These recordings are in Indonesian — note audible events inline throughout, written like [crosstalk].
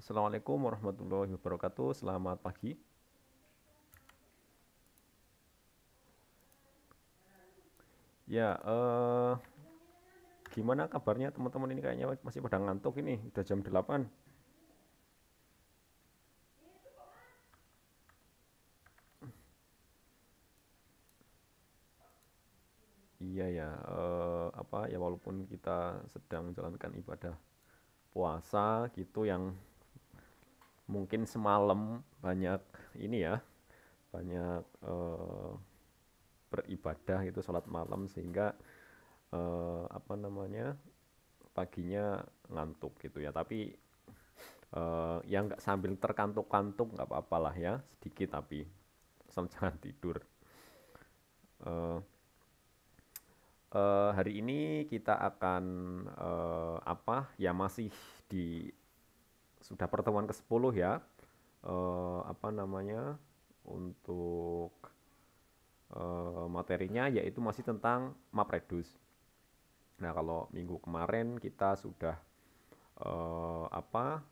Assalamualaikum warahmatullahi wabarakatuh. Selamat pagi. Ya, eh, gimana kabarnya teman-teman ini kayaknya masih pada ngantuk ini, udah jam 8. Iya ya, eh, apa ya walaupun kita sedang menjalankan ibadah puasa gitu yang mungkin semalam banyak ini ya banyak uh, beribadah itu sholat malam sehingga uh, apa namanya paginya ngantuk gitu ya tapi uh, eh, yang nggak sambil terkantuk-kantuk nggak apa-apalah ya sedikit tapi asal [laughs] jangan tidur uh, uh, hari ini kita akan uh, apa ya masih di sudah pertemuan ke-10 ya. Eh, apa namanya? Untuk eh, materinya yaitu masih tentang map reduce. Nah, kalau minggu kemarin kita sudah eh, apa?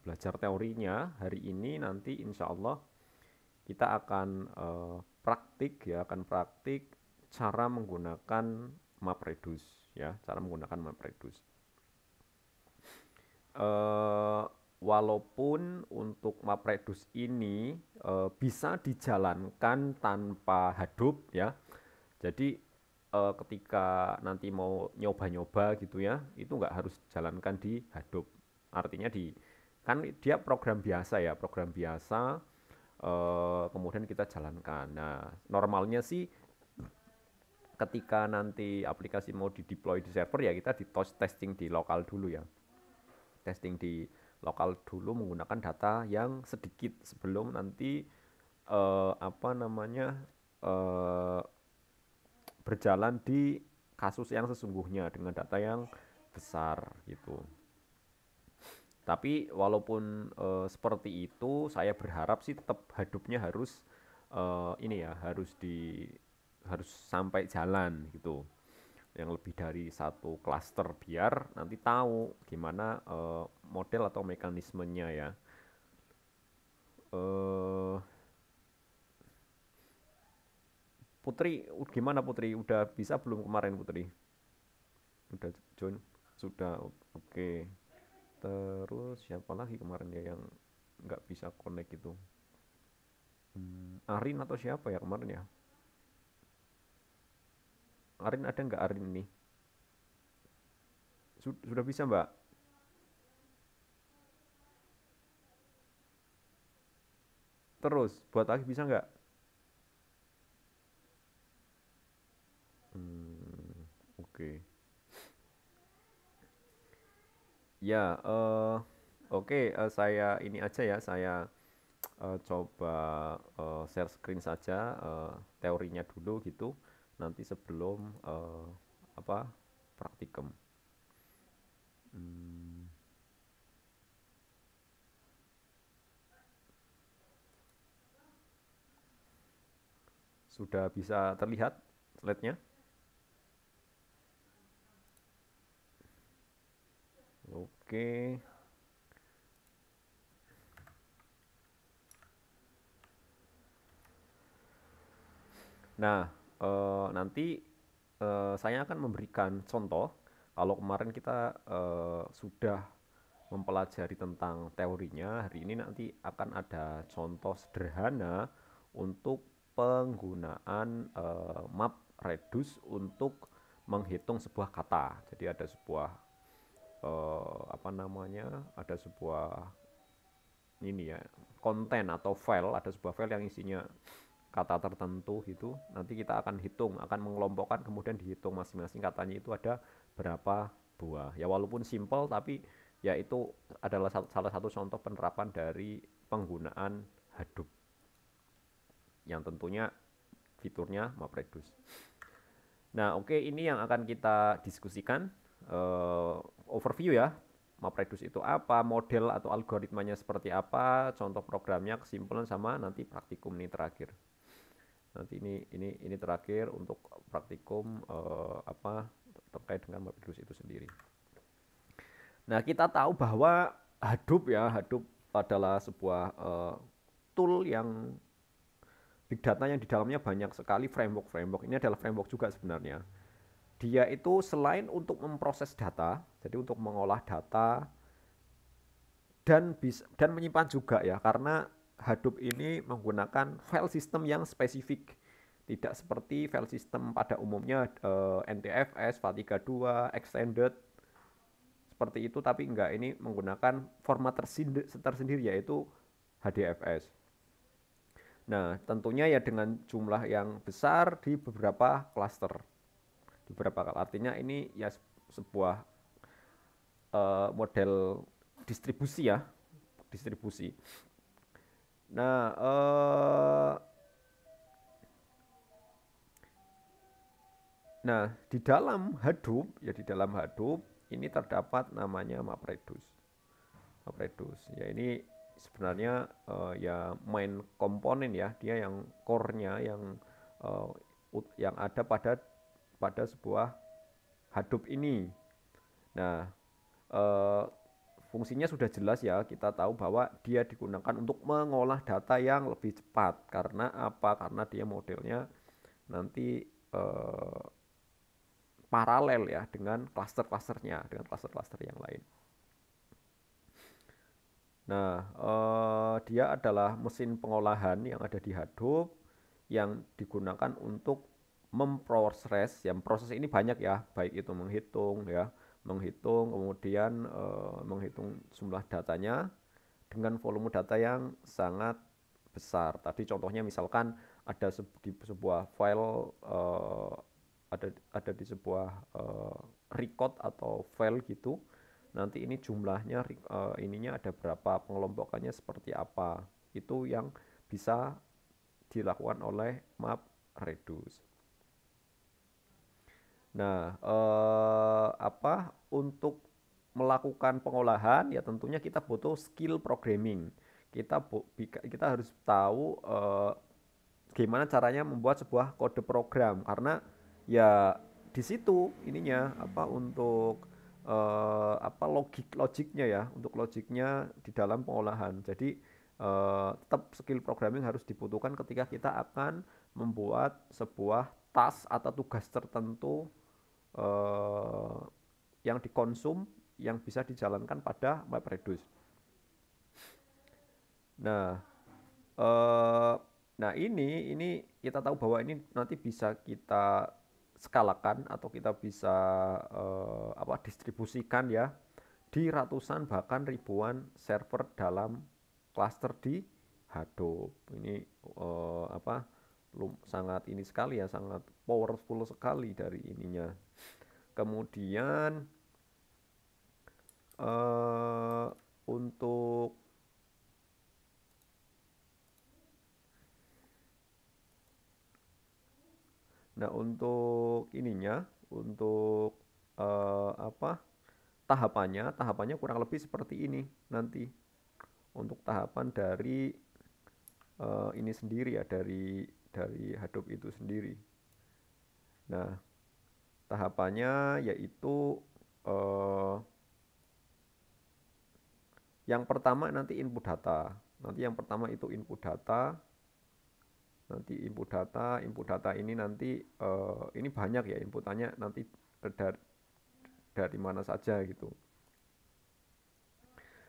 belajar teorinya, hari ini nanti insya Allah kita akan eh, praktik ya, akan praktik cara menggunakan MapReduce ya cara menggunakan MapReduce. Uh, eh, walaupun untuk map reduce ini e, bisa dijalankan tanpa hadoop ya. Jadi e, ketika nanti mau nyoba-nyoba gitu ya, itu nggak harus jalankan di hadoop. Artinya di kan dia program biasa ya, program biasa e, kemudian kita jalankan. Nah, normalnya sih ketika nanti aplikasi mau di deploy di server ya kita di touch testing di lokal dulu ya. Testing di lokal dulu menggunakan data yang sedikit sebelum nanti uh, apa namanya uh, berjalan di kasus yang sesungguhnya dengan data yang besar gitu. Tapi walaupun e, seperti itu, saya berharap sih tetap hadupnya harus e, ini ya harus di harus sampai jalan gitu, yang lebih dari satu klaster biar nanti tahu gimana e, model atau mekanismenya ya. Uh, Putri, gimana Putri? Udah bisa belum kemarin Putri? Udah join? Sudah, oke. Okay. Terus siapa lagi kemarin ya yang nggak bisa connect itu? Hmm, Arin atau siapa ya kemarin ya? Arin ada nggak Arin nih? Sudah bisa mbak? terus buat lagi bisa nggak hmm, oke okay. ya uh, oke okay, uh, eh, saya ini aja ya saya uh, coba uh, share screen saja uh, teorinya dulu gitu nanti sebelum uh, apa praktikum hmm. Sudah bisa terlihat slide-nya? Oke. Nah, e, nanti e, saya akan memberikan contoh. Kalau kemarin kita e, sudah mempelajari tentang teorinya, hari ini nanti akan ada contoh sederhana untuk penggunaan uh, map reduce untuk menghitung sebuah kata. Jadi ada sebuah uh, apa namanya? ada sebuah ini ya, konten atau file, ada sebuah file yang isinya kata tertentu itu nanti kita akan hitung akan mengelompokkan kemudian dihitung masing-masing katanya itu ada berapa buah ya walaupun simple tapi ya itu adalah salah satu contoh penerapan dari penggunaan Hadoop yang tentunya fiturnya MapReduce. Nah, oke okay, ini yang akan kita diskusikan uh, overview ya. MapReduce itu apa, model atau algoritmanya seperti apa, contoh programnya, kesimpulan sama nanti praktikum ini terakhir. Nanti ini ini ini terakhir untuk praktikum uh, apa terkait dengan MapReduce itu sendiri. Nah, kita tahu bahwa Hadoop ya, Hadoop adalah sebuah uh, tool yang big data yang di dalamnya banyak sekali framework-framework. Ini adalah framework juga sebenarnya. Dia itu selain untuk memproses data, jadi untuk mengolah data dan bisa, dan menyimpan juga ya karena Hadoop ini menggunakan file system yang spesifik. Tidak seperti file system pada umumnya eh, NTFS, FAT32, extended seperti itu tapi enggak ini menggunakan format tersendiri yaitu HDFS. Nah, tentunya ya dengan jumlah yang besar di beberapa klaster. Di beberapa artinya ini ya sebuah uh, model distribusi ya, distribusi. Nah, uh, nah di dalam Hadoop ya di dalam Hadoop ini terdapat namanya MapReduce. MapReduce ya ini sebenarnya uh, ya main komponen ya dia yang core-nya yang uh, yang ada pada pada sebuah Hadoop ini. Nah, uh, fungsinya sudah jelas ya kita tahu bahwa dia digunakan untuk mengolah data yang lebih cepat karena apa? Karena dia modelnya nanti uh, paralel ya dengan cluster-clusternya dengan cluster-cluster yang lain. Nah, eh, dia adalah mesin pengolahan yang ada di Hadoop yang digunakan untuk memproses. Yang proses ini banyak ya, baik itu menghitung ya, menghitung kemudian eh, menghitung jumlah datanya dengan volume data yang sangat besar. Tadi contohnya misalkan ada se di sebuah file uh, ada ada di sebuah eh, record atau file gitu nanti ini jumlahnya uh, ininya ada berapa pengelompokannya seperti apa itu yang bisa dilakukan oleh map reduce nah eh, apa untuk melakukan pengolahan ya tentunya kita butuh skill programming kita kita harus tahu uh, gimana caranya membuat sebuah kode program karena ya di situ ininya apa untuk uh, apa logik logiknya ya untuk logiknya di dalam pengolahan jadi uh, tetap skill programming harus dibutuhkan ketika kita akan membuat sebuah tas atau tugas tertentu uh, yang dikonsum yang bisa dijalankan pada MapReduce. Nah, uh, nah ini ini kita tahu bahwa ini nanti bisa kita skalakan atau kita bisa uh, apa distribusikan ya di ratusan bahkan ribuan server dalam cluster di Hadoop. Ini uh, apa lum, sangat ini sekali ya, sangat powerful sekali dari ininya. Kemudian eh, untuk Nah, untuk ininya, untuk uh, apa? tahapannya, tahapannya kurang lebih seperti ini nanti. Untuk tahapan dari uh, ini sendiri ya, dari dari hadop itu sendiri. Nah, tahapannya yaitu uh, yang pertama nanti input data. Nanti yang pertama itu input data, nanti input data input data ini nanti uh, ini banyak ya inputannya nanti dari dari mana saja gitu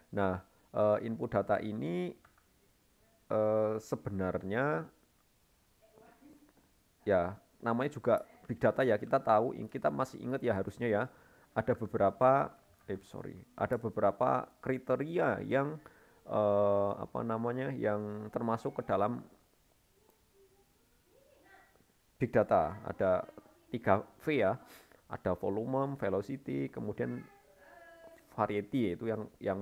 nah uh, input data ini uh, sebenarnya ya namanya juga big data ya kita tahu kita masih ingat ya harusnya ya ada beberapa eh sorry ada beberapa kriteria yang eh, apa namanya yang termasuk ke dalam big data ada tiga V ya ada volume velocity kemudian variety itu yang yang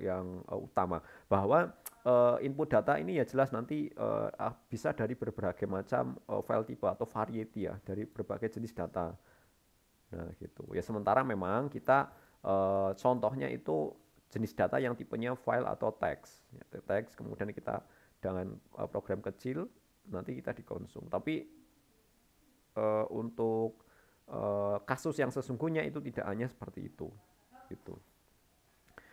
yang uh, utama bahwa uh, input data ini ya jelas nanti uh, bisa dari berbagai macam uh, file tipe atau variety ya dari berbagai jenis data nah gitu ya sementara memang kita uh, contohnya itu jenis data yang tipenya file atau teks ya, teks kemudian kita dengan uh, program kecil nanti kita dikonsum tapi uh, untuk uh, kasus yang sesungguhnya itu tidak hanya seperti itu gitu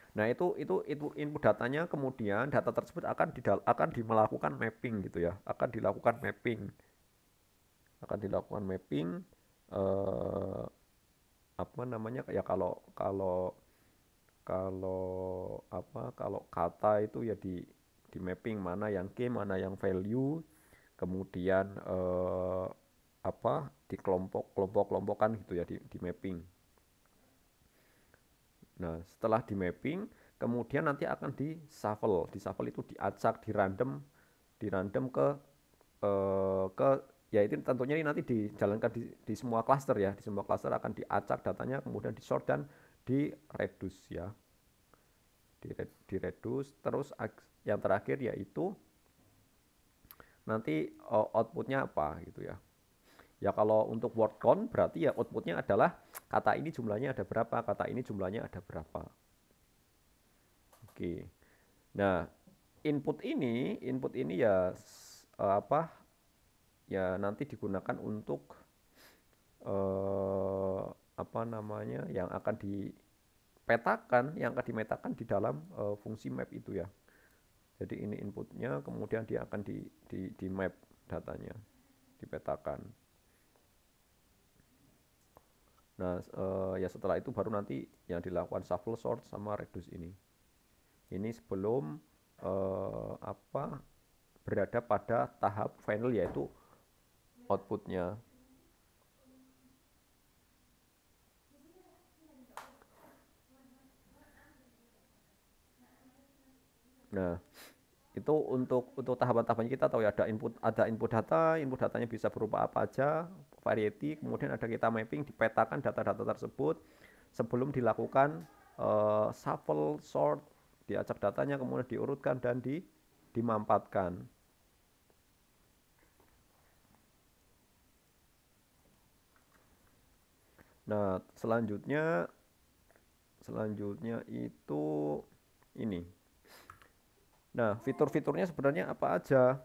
nah itu itu itu input datanya kemudian data tersebut akan didal akan dimelakukan mapping gitu ya akan dilakukan mapping akan dilakukan mapping eh, apa namanya ya kalau kalau kalau apa kalau kata itu ya di di mapping mana yang key mana yang value kemudian eh, apa di kelompok kelompok kelompokan gitu ya di, di mapping nah setelah di mapping kemudian nanti akan di shuffle di shuffle itu diacak di random di random ke eh, ke ya itu tentunya ini nanti dijalankan di, di semua cluster ya di semua cluster akan diacak datanya kemudian di sort dan di reduce ya di, di reduce terus yang terakhir yaitu nanti eh, outputnya apa gitu ya Ya kalau untuk word count berarti ya outputnya adalah kata ini jumlahnya ada berapa, kata ini jumlahnya ada berapa. Oke. Nah, input ini, input ini ya eh, apa? Ya nanti digunakan untuk eh, apa namanya yang akan dipetakan, yang akan dimetakan di dalam eh, fungsi map itu ya. Jadi ini inputnya, kemudian dia akan di di, di map datanya, dipetakan. Nah, uh, ya setelah itu baru nanti yang dilakukan shuffle sort sama reduce ini. Ini sebelum uh, apa berada pada tahap final yaitu outputnya. Nah, itu untuk untuk tahapan-tahapan kita tahu ya ada input ada input data input datanya bisa berupa apa aja variety kemudian ada kita mapping dipetakan data-data tersebut sebelum dilakukan uh, shuffle sort diacak datanya kemudian diurutkan dan di dimampatkan nah selanjutnya selanjutnya itu ini Nah, fitur-fiturnya sebenarnya apa aja?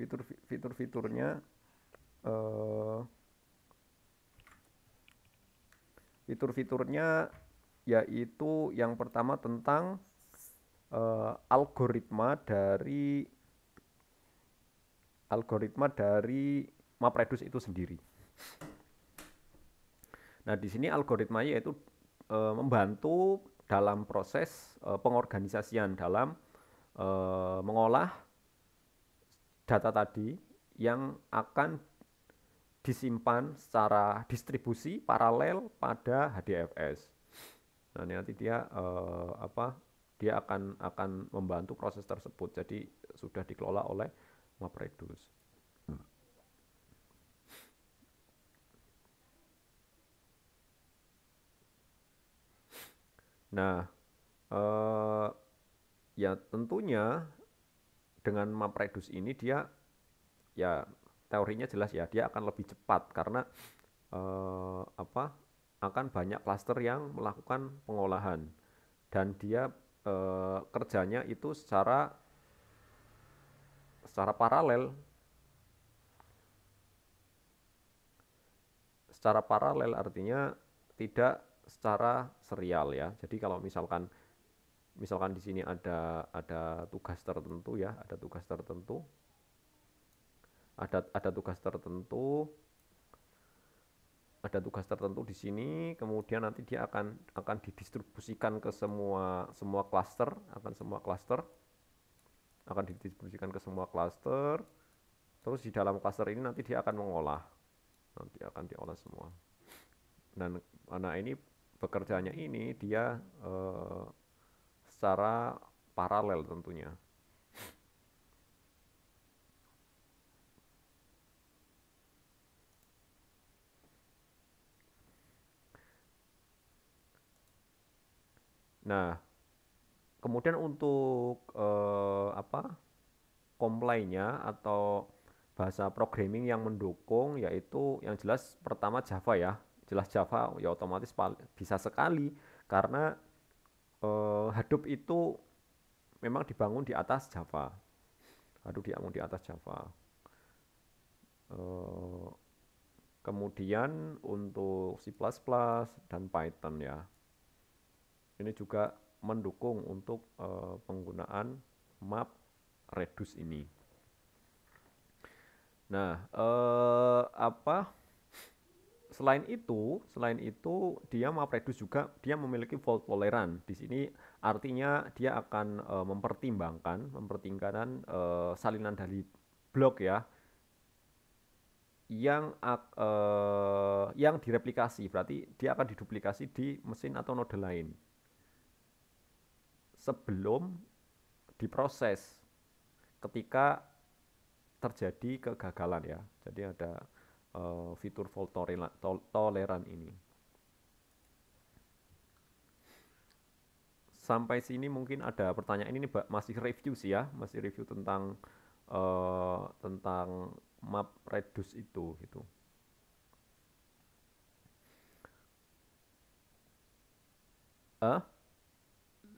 Fitur-fitur-fiturnya uh, eh, fitur-fiturnya yaitu yang pertama tentang uh, algoritma dari algoritma dari MapReduce itu sendiri. Nah, di sini algoritma yaitu uh, membantu dalam proses uh, pengorganisasian dalam uh, mengolah data tadi yang akan disimpan secara distribusi paralel pada HDFS. Nah, nanti dia uh, apa? Dia akan akan membantu proses tersebut. Jadi sudah dikelola oleh MapReduce. Nah, eh, ya tentunya dengan MapReduce ini dia ya teorinya jelas ya dia akan lebih cepat karena eh, apa akan banyak cluster yang melakukan pengolahan dan dia eh, kerjanya itu secara secara paralel secara paralel artinya tidak secara serial ya. Jadi kalau misalkan misalkan di sini ada ada tugas tertentu ya, ada tugas tertentu. Ada ada tugas tertentu ada tugas tertentu di sini, kemudian nanti dia akan akan didistribusikan ke semua semua klaster, akan semua klaster akan didistribusikan ke semua klaster. Terus di dalam klaster ini nanti dia akan mengolah. Nanti akan diolah semua. Dan karena ini bekerjanya ini dia eh, secara paralel tentunya. Nah, kemudian untuk eh, apa komplainnya atau bahasa programming yang mendukung yaitu yang jelas pertama Java ya jelas Java ya otomatis bisa sekali karena eh, Hadoop itu memang dibangun di atas Java. Hadoop dibangun di atas Java. Eh, kemudian untuk C++ dan Python ya. Ini juga mendukung untuk eh, penggunaan map reduce ini. Nah, eh, apa Selain itu, selain itu dia mapredus juga dia memiliki fault toleran. Di sini artinya dia akan e, mempertimbangkan, mempertimbangkan e, salinan dari blok ya yang e, yang direplikasi. Berarti dia akan diduplikasi di mesin atau node lain sebelum diproses ketika terjadi kegagalan ya. Jadi ada uh, fitur fault toleran, ini. Sampai sini mungkin ada pertanyaan ini masih review sih ya, masih review tentang uh, tentang map reduce itu gitu. Eh?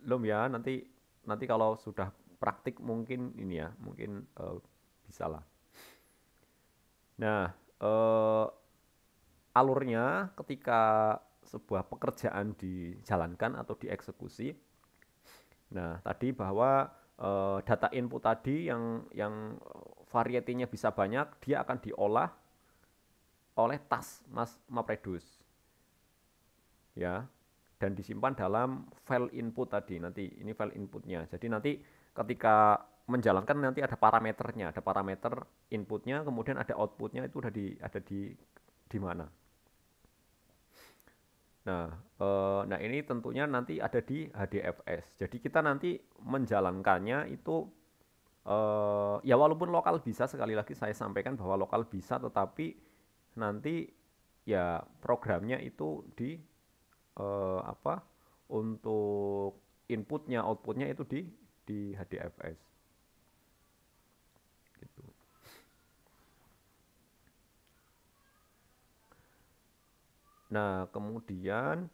Belum ya, nanti nanti kalau sudah praktik mungkin ini ya, mungkin uh, bisa lah. Nah, uh, alurnya ketika sebuah pekerjaan dijalankan atau dieksekusi. Nah, tadi bahwa uh, data input tadi yang yang varietinya bisa banyak, dia akan diolah oleh tas Mas Mapredus. Ya. Dan disimpan dalam file input tadi. Nanti ini file inputnya. Jadi nanti ketika menjalankan nanti ada parameternya, ada parameter inputnya, kemudian ada outputnya itu udah di ada di di mana. Nah, e, nah ini tentunya nanti ada di HDFS. Jadi kita nanti menjalankannya itu e, ya walaupun lokal bisa sekali lagi saya sampaikan bahwa lokal bisa, tetapi nanti ya programnya itu di e, apa untuk inputnya outputnya itu di di HDFS. Nah, kemudian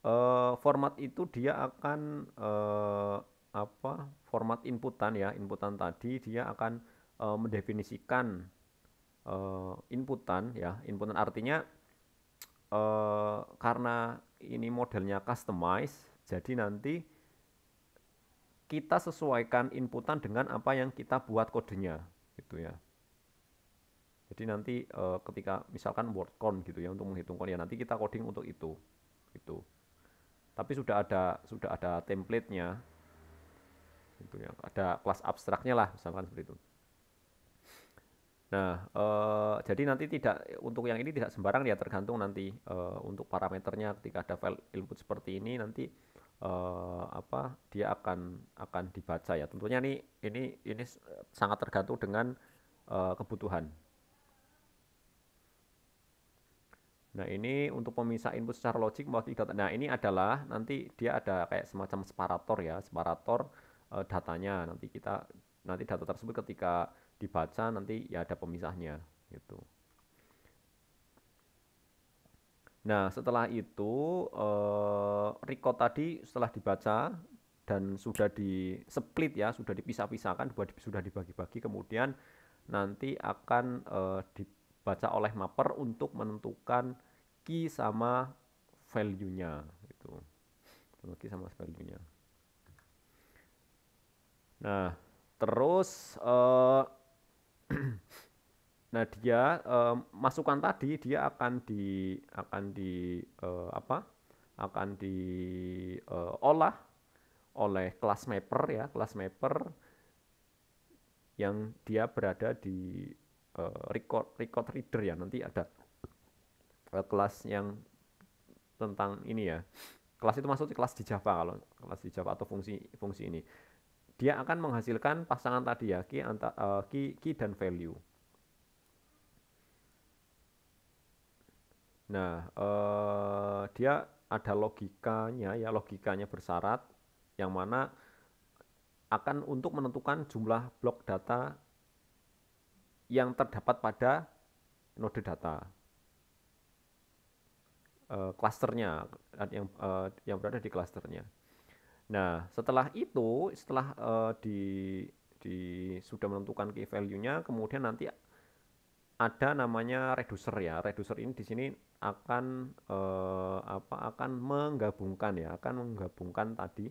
uh, format itu dia akan uh, apa? Format inputan ya, inputan tadi dia akan uh, mendefinisikan uh, inputan ya, inputan artinya uh, karena ini modelnya customize, jadi nanti kita sesuaikan inputan dengan apa yang kita buat kodenya gitu ya. Jadi nanti e, ketika misalkan word count gitu ya untuk menghitung count ya nanti kita coding untuk itu. Itu. Tapi sudah ada sudah ada template-nya. Itu ya, ada kelas abstraknya lah misalkan seperti itu. Nah, e, jadi nanti tidak untuk yang ini tidak sembarang ya tergantung nanti e, untuk parameternya ketika ada file input seperti ini nanti apa dia akan akan dibaca ya tentunya ini ini ini sangat tergantung dengan kebutuhan Nah ini untuk pemisah input secara logik bahwa Nah ini adalah nanti dia ada kayak semacam separator ya, separator uh, datanya. Nanti kita nanti data tersebut ketika dibaca nanti ya ada pemisahnya gitu. Nah setelah itu uh, eh, record tadi setelah dibaca dan sudah di split ya, sudah dipisah-pisahkan, sudah dibagi-bagi, kemudian nanti akan uh, di dibaca oleh mapper untuk menentukan key sama value-nya gitu. Key sama value-nya. Nah, terus uh, [clears throat] nah dia uh, eh, masukan tadi dia akan di akan di uh, apa akan diolah olah oleh kelas mapper ya kelas mapper yang dia berada di Eh, record record reader ya nanti ada eh, kelas yang tentang ini ya kelas itu maksudnya kelas di Java kalau kelas di Java atau fungsi fungsi ini dia akan menghasilkan pasangan tadi ya key anta, uh, eh, key, key dan value nah uh, dia ada logikanya ya logikanya bersyarat yang mana akan untuk menentukan jumlah blok data yang terdapat pada node data. Uh, yang uh, yang berada di klasternya. Nah, setelah itu, setelah uh, di di sudah menentukan key value-nya, kemudian nanti ada namanya reducer ya. Reducer ini di sini akan uh, apa akan menggabungkan ya, akan menggabungkan tadi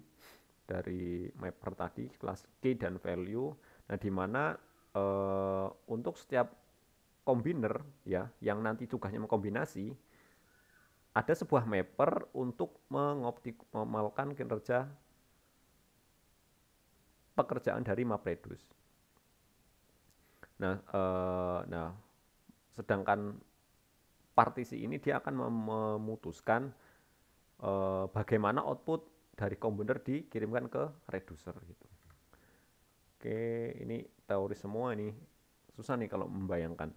dari mapper tadi kelas key dan value. Nah, di mana uh, untuk setiap kombiner ya yang nanti tugasnya mengkombinasi ada sebuah mapper untuk mengoptimalkan kinerja pekerjaan dari MapReduce. Nah, eh, nah, sedangkan partisi ini dia akan memutuskan eh, bagaimana output dari komponer dikirimkan ke reducer gitu. Oke, ini teori semua ini susah nih kalau membayangkan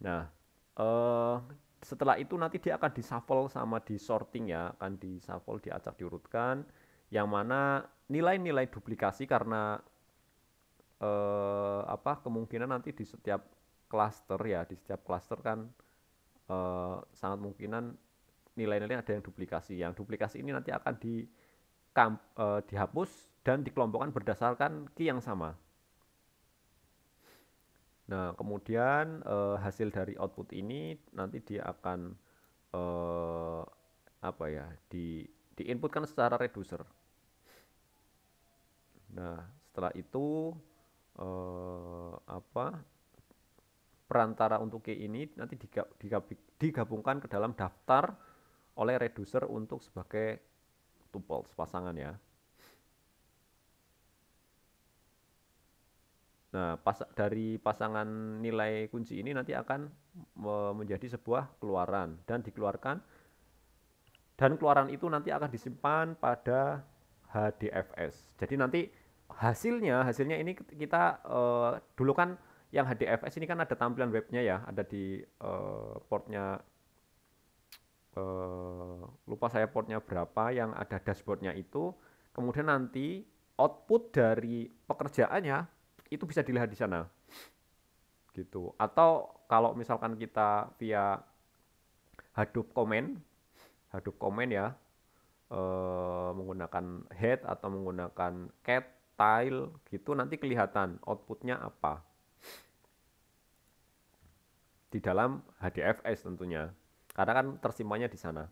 nah eh, setelah itu nanti dia akan dishuffle sama disorting ya akan dishuffle diacak diurutkan yang mana nilai-nilai duplikasi karena eh, apa kemungkinan nanti di setiap cluster ya di setiap cluster kan eh, sangat mungkinan nilai-nilai ada yang duplikasi yang duplikasi ini nanti akan di kamp, eh, dihapus dan dikelompokkan berdasarkan key yang sama Nah, kemudian eh, hasil dari output ini nanti dia akan eh, apa ya? di diinputkan secara reducer. Nah, setelah itu eh, apa? perantara untuk key ini nanti digabungkan ke dalam daftar oleh reducer untuk sebagai tuple pasangan ya. Nah, pas dari pasangan nilai kunci ini nanti akan menjadi sebuah keluaran dan dikeluarkan dan keluaran itu nanti akan disimpan pada HDFS. Jadi nanti hasilnya hasilnya ini kita uh, dulu kan yang HDFS ini kan ada tampilan webnya ya, ada di uh, portnya uh, lupa saya portnya berapa yang ada dashboardnya itu. Kemudian nanti output dari pekerjaannya itu bisa dilihat di sana gitu atau kalau misalkan kita via Hadoop Command Hadoop Command ya eh, menggunakan head atau menggunakan cat tile gitu nanti kelihatan outputnya apa di dalam HDFS tentunya karena kan tersimpannya di sana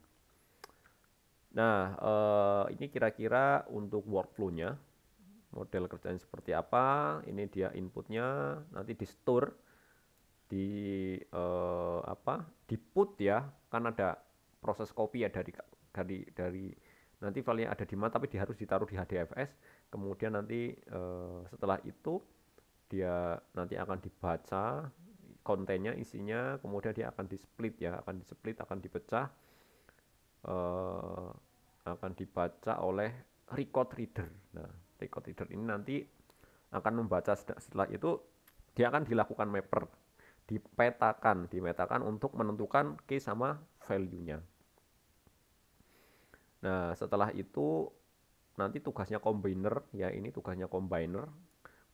nah eh, ini kira-kira untuk workflow model kerjanya seperti apa ini dia inputnya nanti di store di eh, apa di put ya kan ada proses copy ya dari dari dari nanti filenya ada di mana tapi dia harus ditaruh di HDFS kemudian nanti eh, setelah itu dia nanti akan dibaca kontennya isinya kemudian dia akan di split ya akan di split akan dipecah eh, akan dibaca oleh record reader nah stakeholder ini nanti akan membaca setelah itu dia akan dilakukan mapper dipetakan dimetakan untuk menentukan key sama value-nya nah setelah itu nanti tugasnya combiner ya ini tugasnya combiner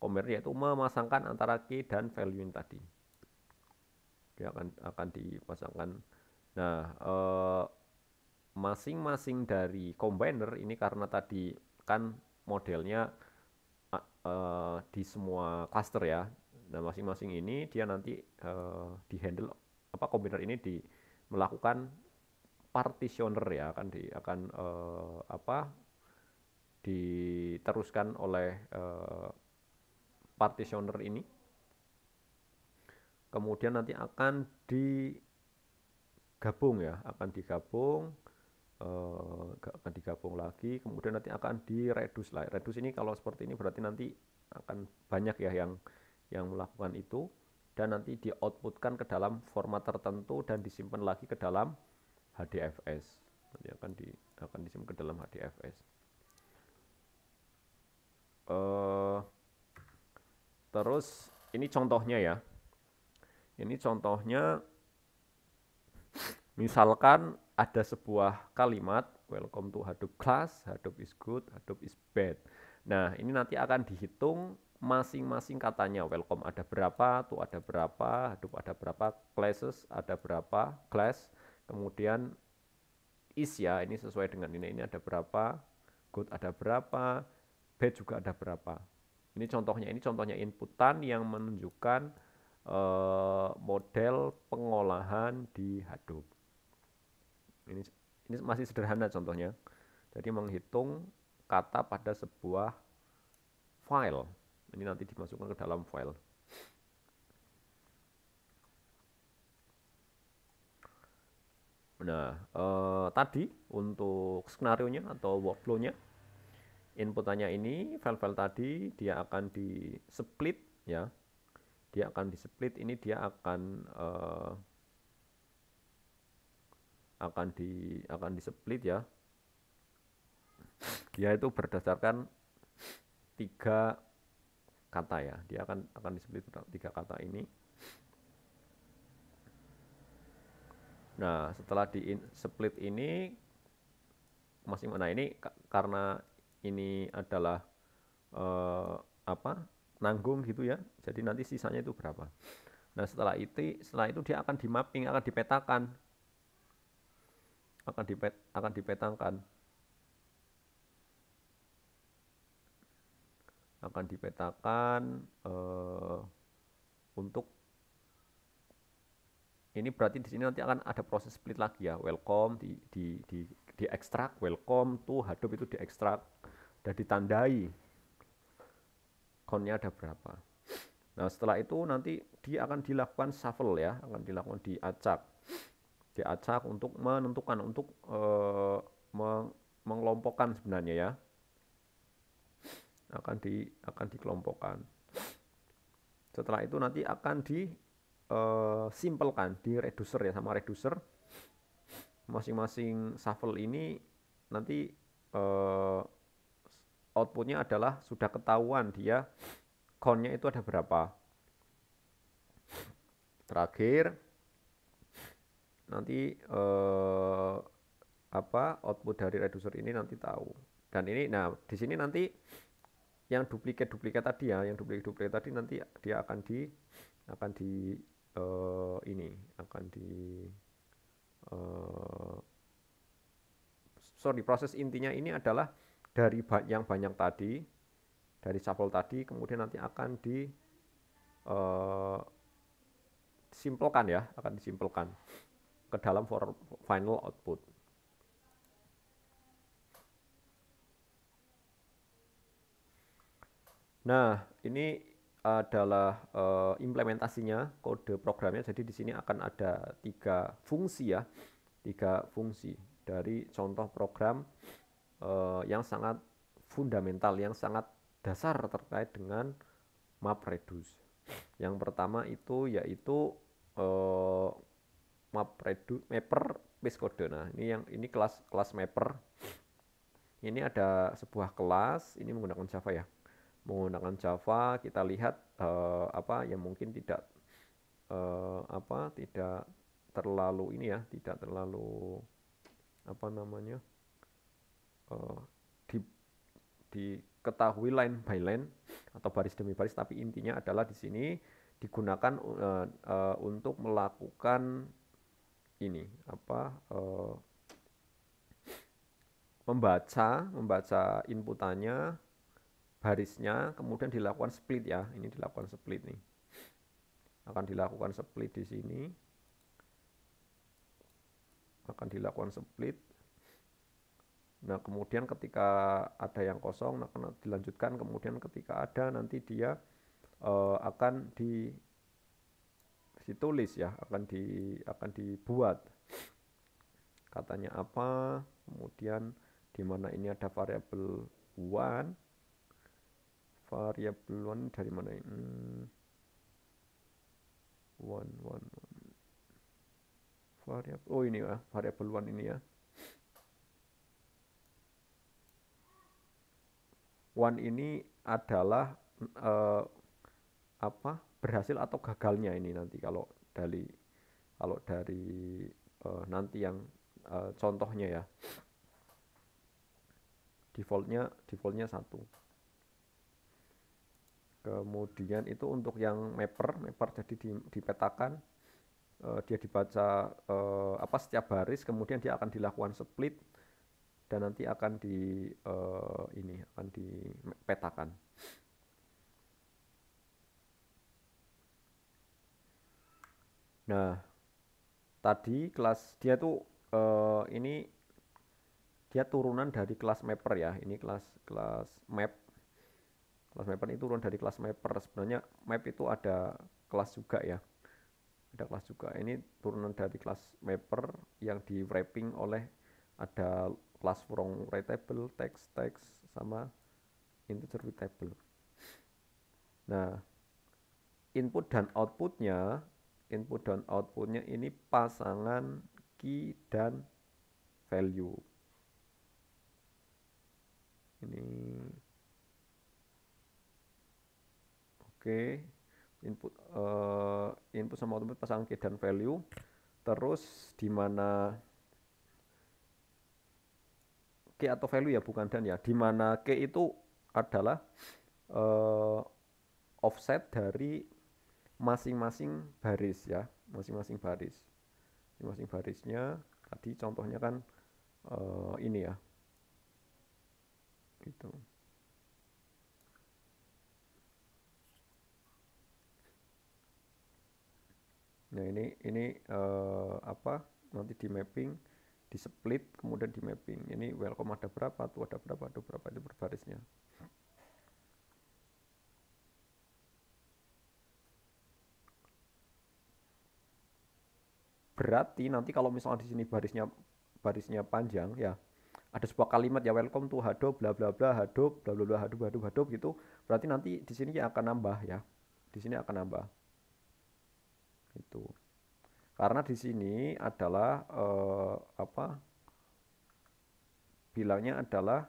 combiner yaitu memasangkan antara key dan value yang tadi dia akan akan dipasangkan nah eh, masing-masing eh, masing -masing dari combiner ini karena tadi kan modelnya uh, di semua cluster ya. Nah, masing-masing ini dia nanti uh, e, handle apa komputer ini di melakukan partitioner ya akan di akan uh, apa diteruskan oleh uh, partitioner ini. Kemudian nanti akan digabung ya, akan digabung Eh, akan digabung lagi kemudian nanti akan diredus lah redus ini kalau seperti ini berarti nanti akan banyak ya yang yang melakukan itu dan nanti di outputkan ke dalam format tertentu dan disimpan lagi ke dalam HDFS nanti akan di akan disimpan ke dalam HDFS uh, eh, terus ini contohnya ya ini contohnya misalkan ada sebuah kalimat welcome to Hadoop class, Hadoop is good, Hadoop is bad. Nah, ini nanti akan dihitung masing-masing katanya. Welcome ada berapa, to ada berapa, Hadoop ada berapa, classes ada berapa, class. Kemudian is ya, ini sesuai dengan ini, ini ada berapa, good ada berapa, bad juga ada berapa. Ini contohnya, ini contohnya inputan yang menunjukkan uh, model pengolahan di Hadoop. Ini ini masih sederhana contohnya. Jadi menghitung kata pada sebuah file. Ini nanti dimasukkan ke dalam file. Nah, eh, tadi untuk skenario-nya atau workflow-nya, inputannya ini, file-file tadi, dia akan di-split, ya. Dia akan di-split, ini dia akan eh, akan di akan di split ya dia itu berdasarkan tiga kata ya dia akan akan di tiga kata ini nah setelah di split ini masih mana ini karena ini adalah eh, apa nanggung gitu ya jadi nanti sisanya itu berapa nah setelah itu setelah itu dia akan di mapping, akan dipetakan akan dipet, akan dipetangkan akan dipetakan uh, untuk ini berarti di sini nanti akan ada proses split lagi ya welcome di di di di ekstrak welcome tuh hadoop itu di ekstrak dan ditandai konnya ada berapa nah setelah itu nanti dia akan dilakukan shuffle ya akan dilakukan diacak diacak untuk menentukan untuk e, eh, meng, mengelompokkan sebenarnya ya akan di akan dikelompokkan setelah itu nanti akan di e, simpelkan di reducer ya sama reducer masing-masing shuffle ini nanti e, outputnya adalah sudah ketahuan dia countnya itu ada berapa terakhir nanti eh, apa output dari reducer ini nanti tahu dan ini nah di sini nanti yang duplikat duplikat tadi ya yang duplikat duplikat tadi nanti dia akan di akan di eh, ini akan di eh, sorry proses intinya ini adalah dari yang banyak tadi dari shuffle tadi kemudian nanti akan di eh, simpelkan ya akan disimpulkan ke dalam final output. Nah, ini adalah uh, implementasinya kode programnya. Jadi di sini akan ada tiga fungsi ya, tiga fungsi dari contoh program uh, yang sangat fundamental, yang sangat dasar terkait dengan map MapReduce. Yang pertama itu yaitu uh, map redu mapper base kode nah ini yang ini kelas kelas mapper ini ada sebuah kelas ini menggunakan Java ya menggunakan Java kita lihat uh, apa yang mungkin tidak uh, apa tidak terlalu ini ya tidak terlalu apa namanya uh, di diketahui line by line atau baris demi baris tapi intinya adalah di sini digunakan uh, uh, untuk melakukan ini apa uh, membaca membaca inputannya barisnya kemudian dilakukan split ya ini dilakukan split nih akan dilakukan split di sini akan dilakukan split nah kemudian ketika ada yang kosong akan nah, dilanjutkan kemudian ketika ada nanti dia uh, akan di ditulis ya akan di akan dibuat katanya apa kemudian di mana ini ada variabel one variabel one dari mana ini hmm. one one one variabel oh ini ya variabel one ini ya one ini adalah uh, apa berhasil atau gagalnya ini nanti kalau dari kalau dari uh, nanti yang uh, contohnya ya defaultnya defaultnya satu kemudian itu untuk yang mapper mapper jadi di, dipetakan uh, dia dibaca uh, apa setiap baris kemudian dia akan dilakukan split dan nanti akan di uh, ini akan dipetakan Nah, tadi kelas dia tuh uh, ini dia turunan dari kelas mapper ya. Ini kelas kelas map. Kelas mapper itu turun dari kelas mapper. Sebenarnya map itu ada kelas juga ya. Ada kelas juga. Ini turunan dari kelas mapper yang di wrapping oleh ada kelas from writable, text text sama integer writable. table. Nah, input dan outputnya input dan outputnya ini pasangan key dan value ini oke okay. input uh, input sama output pasangan key dan value terus di mana key atau value ya bukan dan ya di mana key itu adalah uh, offset dari masing-masing baris ya masing-masing baris masing-masing barisnya tadi contohnya kan uh, ini ya gitu nah ini ini uh, apa nanti di mapping di split kemudian di mapping ini welcome ada berapa tuh ada berapa ada berapa itu berbarisnya? Berarti nanti kalau misalnya di sini barisnya barisnya panjang ya ada sebuah kalimat ya welcome to Hadoop bla bla bla Hadoop bla bla bla Hadoop Hadoop hadop gitu. Berarti nanti di sini ya akan nambah ya. Di sini akan nambah. Itu. Karena di sini adalah eh, apa? Bilangnya adalah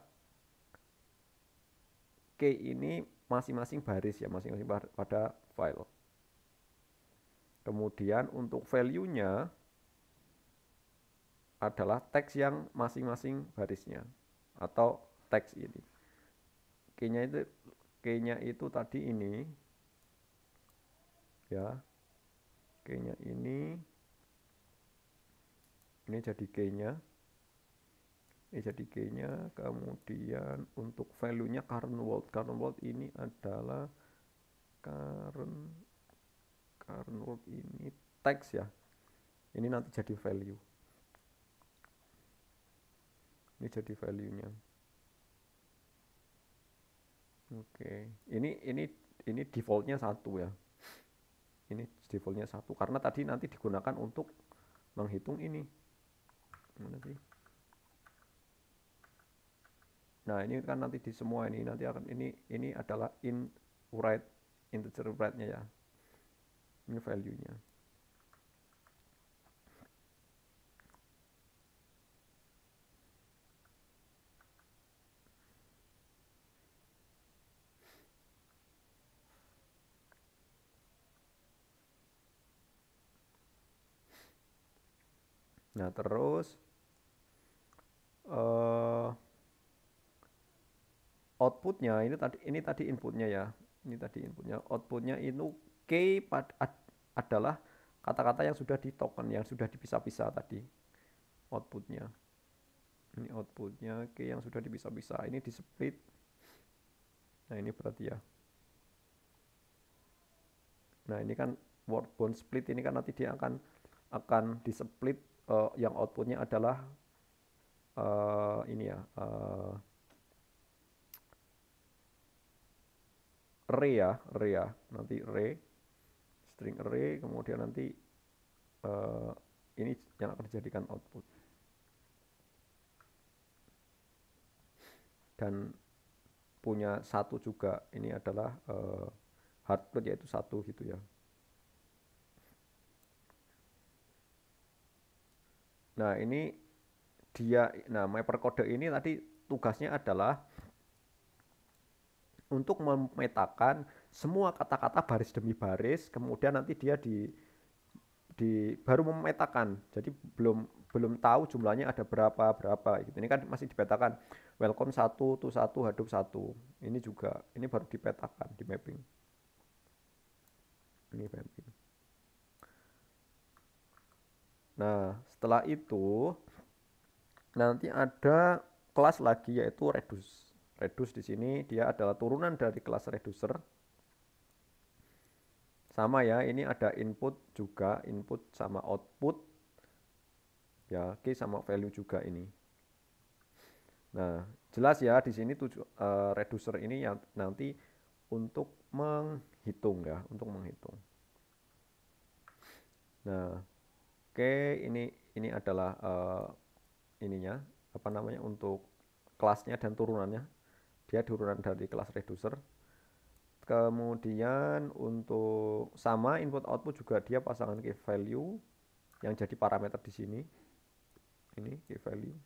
K ini masing-masing baris ya, masing-masing pada file. Kemudian untuk value-nya adalah teks yang masing-masing barisnya atau teks ini. Keynya itu keynya itu tadi ini ya. Keynya ini ini jadi keynya. Ini jadi keynya. Kemudian untuk value-nya current world. Current world ini adalah current current world ini teks ya. Ini nanti jadi value ini jadi value nya oke okay. ini ini ini defaultnya satu ya ini defaultnya satu karena tadi nanti digunakan untuk menghitung ini mana nah ini kan nanti di semua ini nanti akan ini ini adalah in write integer write nya ya ini value nya Nah, terus uh, outputnya ini tadi ini tadi inputnya ya. Ini tadi inputnya. Outputnya itu K pad, ad, adalah kata-kata yang sudah di token yang sudah dipisah-pisah tadi outputnya. Ini outputnya K yang sudah dipisah-pisah. Ini di split. Nah, ini berarti ya. Nah, ini kan word bond split ini kan nanti dia akan akan di split uh, yang outputnya adalah uh, ini ya uh, re ya re ya nanti re string re kemudian nanti uh, ini yang akan dijadikan output dan punya satu juga ini adalah uh, hardcode yaitu satu gitu ya Nah, ini dia nah mapper kode ini tadi tugasnya adalah untuk memetakan semua kata-kata baris demi baris, kemudian nanti dia di di baru memetakan. Jadi belum belum tahu jumlahnya ada berapa berapa gitu. Ini kan masih dipetakan. Welcome satu to satu hadup 1. Ini juga ini baru dipetakan di mapping. Ini mapping. Nah, setelah itu nanti ada kelas lagi yaitu reduce. Reduce di sini dia adalah turunan dari kelas reducer. Sama ya, ini ada input juga, input sama output. Ya, key sama value juga ini. Nah, jelas ya di sini tuju, uh, reducer ini yang nanti untuk menghitung ya, untuk menghitung. Nah, Oke, ini ini adalah uh, ininya apa namanya untuk kelasnya dan turunannya. Dia turunan dari kelas reducer. Kemudian untuk sama input output juga dia pasangan key value yang jadi parameter di sini. Ini key value.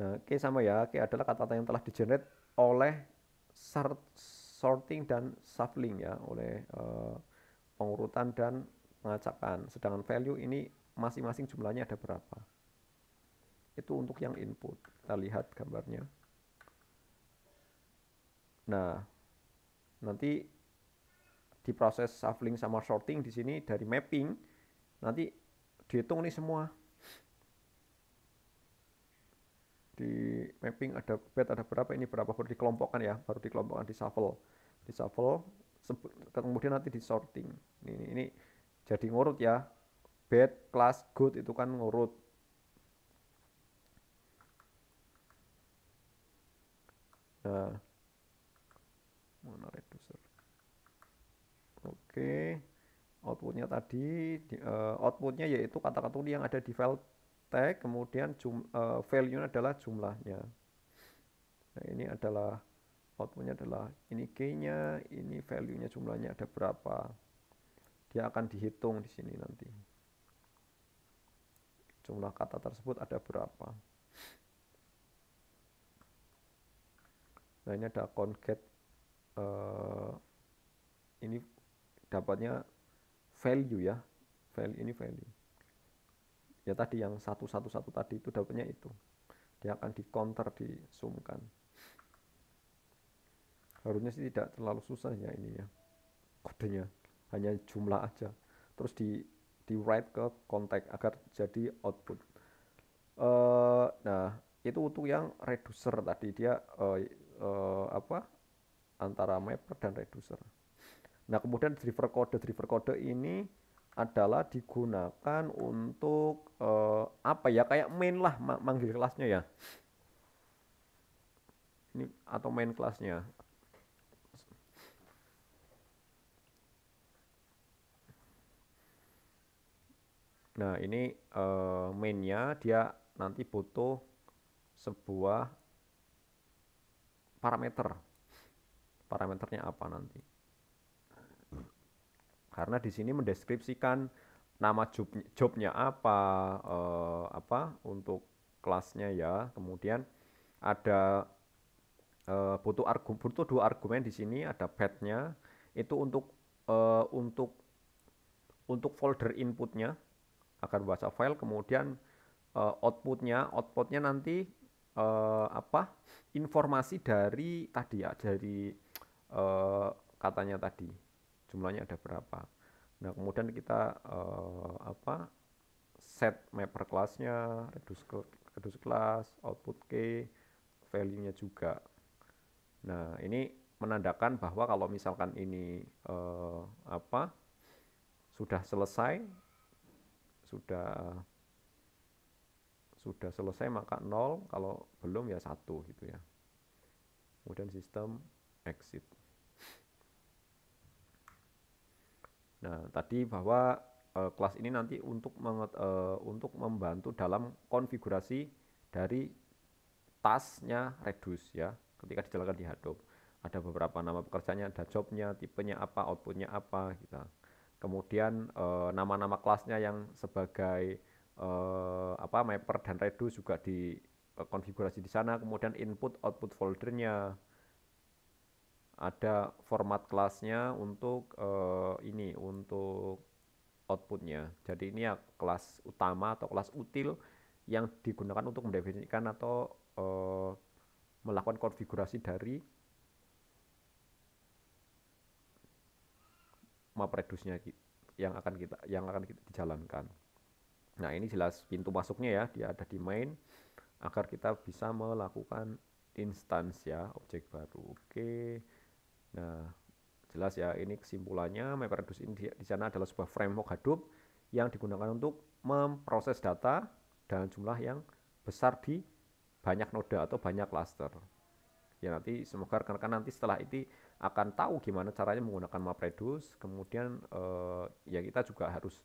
Nah, key sama ya. Key adalah kata-kata yang telah digenerate oleh sort sorting dan shuffling ya oleh uh, pengurutan dan pengacakan. Sedangkan value ini masing-masing jumlahnya ada berapa. Itu untuk yang input. Kita lihat gambarnya. Nah, nanti di proses shuffling sama sorting di sini dari mapping nanti dihitung nih semua. Di mapping ada bed ada berapa ini berapa baru dikelompokkan ya, baru dikelompokkan di shuffle. Di shuffle kemudian nanti disorting ini, ini jadi ngurut ya bad class good itu kan ngurut nah mana oke outputnya tadi uh, outputnya yaitu kata-kata yang ada di file tag kemudian jum, uh, value-nya adalah jumlahnya nah ini adalah outputnya adalah ini key ini value-nya jumlahnya ada berapa. Dia akan dihitung di sini nanti. Jumlah kata tersebut ada berapa. Nah ini ada concat. Uh, ini dapatnya value ya. Value ini value. Ya tadi yang satu satu satu tadi itu dapatnya itu. Dia akan di counter disumkan harusnya sih tidak terlalu susah ya ini ya kodenya hanya jumlah aja terus di di write ke kontak agar jadi output uh, nah itu untuk yang reducer tadi dia uh, uh, apa antara mapper dan reducer nah kemudian driver kode driver kode ini adalah digunakan untuk uh, apa ya kayak main lah manggil kelasnya ya ini atau main kelasnya Nah, ini uh, mainnya dia nanti butuh sebuah parameter. Parameternya apa nanti? Karena di sini mendeskripsikan nama job jobnya apa, uh, apa untuk kelasnya ya. Kemudian ada uh, butuh argumen, butuh dua argumen di sini ada pathnya itu untuk untuk untuk folder inputnya akan membaca file kemudian uh, outputnya outputnya nanti uh, apa informasi dari tadi ya dari uh, katanya tadi jumlahnya ada berapa nah kemudian kita uh, apa set mapper kelasnya reduce reduce kelas output key value-nya juga nah ini menandakan bahwa kalau misalkan ini uh, apa sudah selesai sudah sudah selesai maka nol kalau belum ya satu gitu ya. Kemudian sistem exit. Nah, tadi bahwa e, kelas ini nanti untuk menget, e, untuk membantu dalam konfigurasi dari tasnya reduce ya, ketika dijalankan di Hadoop. Ada beberapa nama pekerjaannya, ada jobnya, tipenya apa, outputnya apa gitu kemudian eh, nama-nama kelasnya yang sebagai eh, apa mapper dan redo juga dikonfigurasi eh, di sana kemudian input output foldernya ada format kelasnya untuk uh, ini untuk outputnya jadi ini ya kelas utama atau kelas util yang digunakan untuk mendefinisikan atau uh, melakukan konfigurasi dari MapReduce-nya yang akan kita yang akan kita dijalankan. Nah, ini jelas pintu masuknya ya, dia ada di main agar kita bisa melakukan instance ya, objek baru. Oke. Nah, jelas ya ini kesimpulannya MapReduce ini di sana adalah sebuah framework Hadoop yang digunakan untuk memproses data dalam jumlah yang besar di banyak noda atau banyak cluster. Ya nanti semoga rekan-rekan nanti setelah itu akan tahu gimana caranya menggunakan MapReduce. Kemudian uh, ya kita juga harus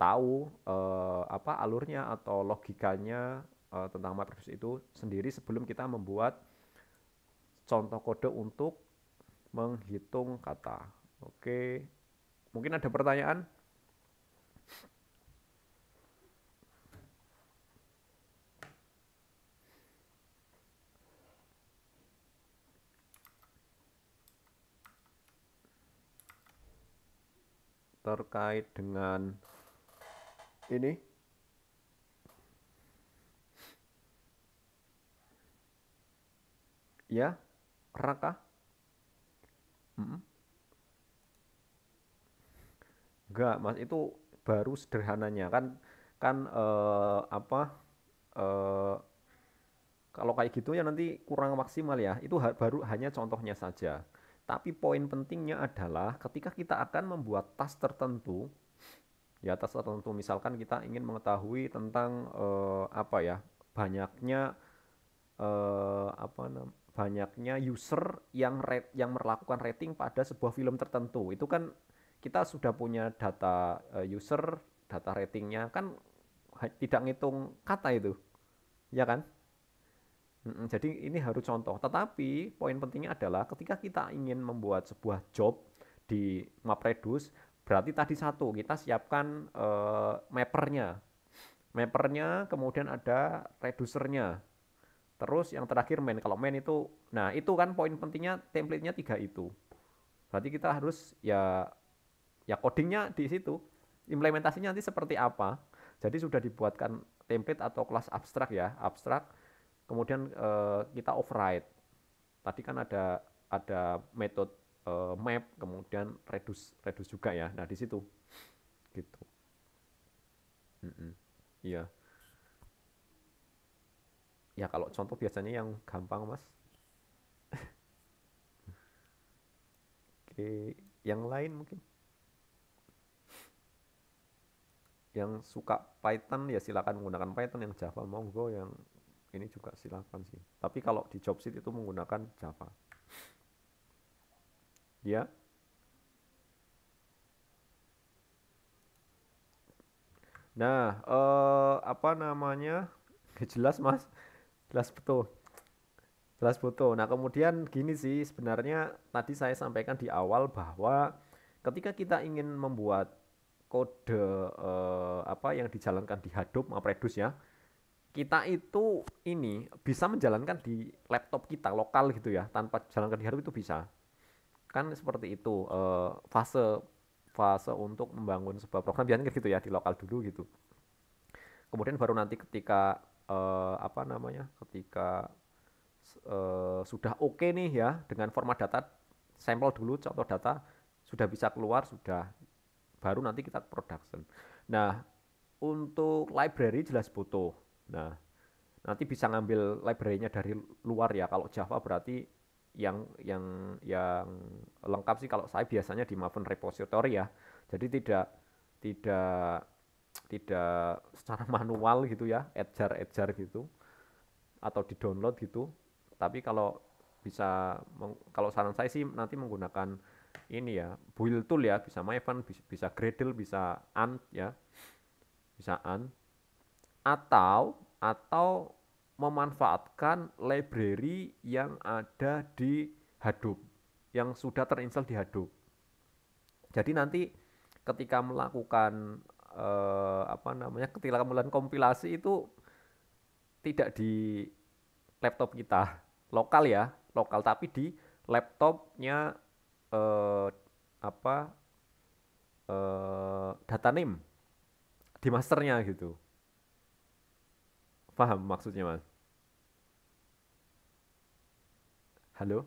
tahu uh, apa alurnya atau logikanya uh, tentang MapReduce itu sendiri sebelum kita membuat contoh kode untuk menghitung kata. Oke, mungkin ada pertanyaan? terkait dengan ini ya raka hmm. enggak mas itu baru sederhananya kan kan eh, apa eh, kalau kayak gitu ya nanti kurang maksimal ya itu baru hanya contohnya saja tapi poin pentingnya adalah ketika kita akan membuat tas tertentu, ya tas tertentu misalkan kita ingin mengetahui tentang eh, apa ya banyaknya eh, apa nam banyaknya user yang rate, yang melakukan rating pada sebuah film tertentu itu kan kita sudah punya data eh, user data ratingnya kan tidak ngitung kata itu ya kan jadi ini harus contoh. Tetapi poin pentingnya adalah ketika kita ingin membuat sebuah job di MapReduce, berarti tadi satu kita siapkan uh, mappernya, mappernya kemudian ada reducernya. Terus yang terakhir main kalau main itu, nah itu kan poin pentingnya template-nya tiga itu. Berarti kita harus ya ya codingnya di situ, implementasinya nanti seperti apa. Jadi sudah dibuatkan template atau kelas abstrak ya, abstrak kemudian uh, kita override tadi kan ada ada metode uh, map kemudian reduce reduce juga ya nah di situ gitu mm -mm. iya ya kalau contoh biasanya yang gampang mas oke yang lain mungkin yang suka Python ya silakan menggunakan Python yang Java monggo yang ini juga silakan sih. Tapi kalau di JobSeed itu menggunakan Java. Ya. Nah, eh, apa namanya? [laughs] Jelas mas, jelas betul. Jelas betul. Nah kemudian gini sih sebenarnya tadi saya sampaikan di awal bahwa ketika kita ingin membuat kode eh, apa yang dijalankan di Hadoop Mapreduce ya, kita itu ini bisa menjalankan di laptop kita lokal gitu ya tanpa jalankan di hardware itu bisa kan seperti itu uh, fase fase untuk membangun sebuah program biasanya gitu ya di lokal dulu gitu kemudian baru nanti ketika uh, apa namanya ketika uh, sudah oke okay nih ya dengan format data sampel dulu contoh data sudah bisa keluar sudah baru nanti kita production nah untuk library jelas butuh Nah, nanti bisa ngambil library-nya dari luar ya. Kalau Java berarti yang yang yang lengkap sih kalau saya biasanya di Maven repository ya. Jadi tidak tidak tidak secara [laughs] manual gitu ya, ejar-ejar gitu atau di-download gitu. Tapi kalau bisa meng, kalau saran saya sih nanti menggunakan ini ya, build tool ya, bisa Maven, bisa, bisa Gradle, bisa Ant ya. Bisa Ant atau atau memanfaatkan library yang ada di Hadoop yang sudah terinstall di Hadoop. Jadi nanti ketika melakukan eh, apa namanya ketika melakukan kompilasi itu tidak di laptop kita lokal ya lokal tapi di laptopnya eh, apa eh, data name di masternya gitu. Paham maksudnya, Mas? Halo?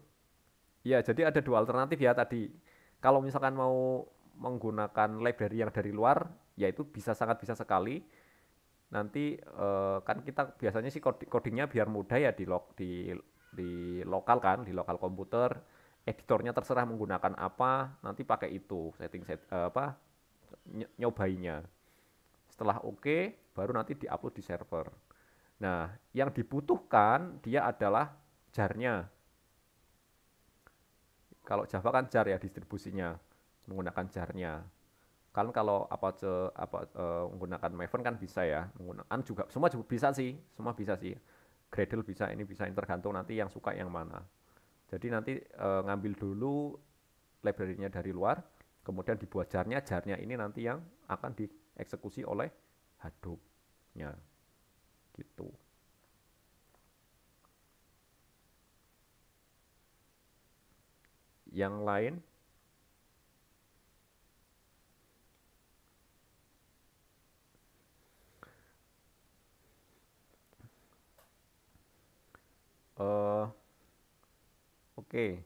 ya jadi ada dua alternatif ya tadi. Kalau misalkan mau menggunakan library yang dari luar, ya itu bisa sangat bisa sekali. Nanti eh, kan kita biasanya sih codingnya biar mudah ya di lo di di lokal kan, di lokal komputer. Editornya terserah menggunakan apa, nanti pakai itu setting set eh, apa ny nyobainya. Setelah oke, okay, baru nanti diupload di server. Nah, yang dibutuhkan dia adalah jarnya. Kalau Java kan jar ya distribusinya menggunakan jarnya. Kalian kalau apa apa e, menggunakan Maven kan bisa ya, menggunakan juga semua juga bisa sih, semua bisa sih. Gradle bisa, ini bisa, ini tergantung nanti yang suka yang mana. Jadi nanti e, ngambil dulu library-nya dari luar, kemudian dibuat jarnya, jarnya ini nanti yang akan dieksekusi oleh Hadoop-nya gitu yang lain uh, oke okay.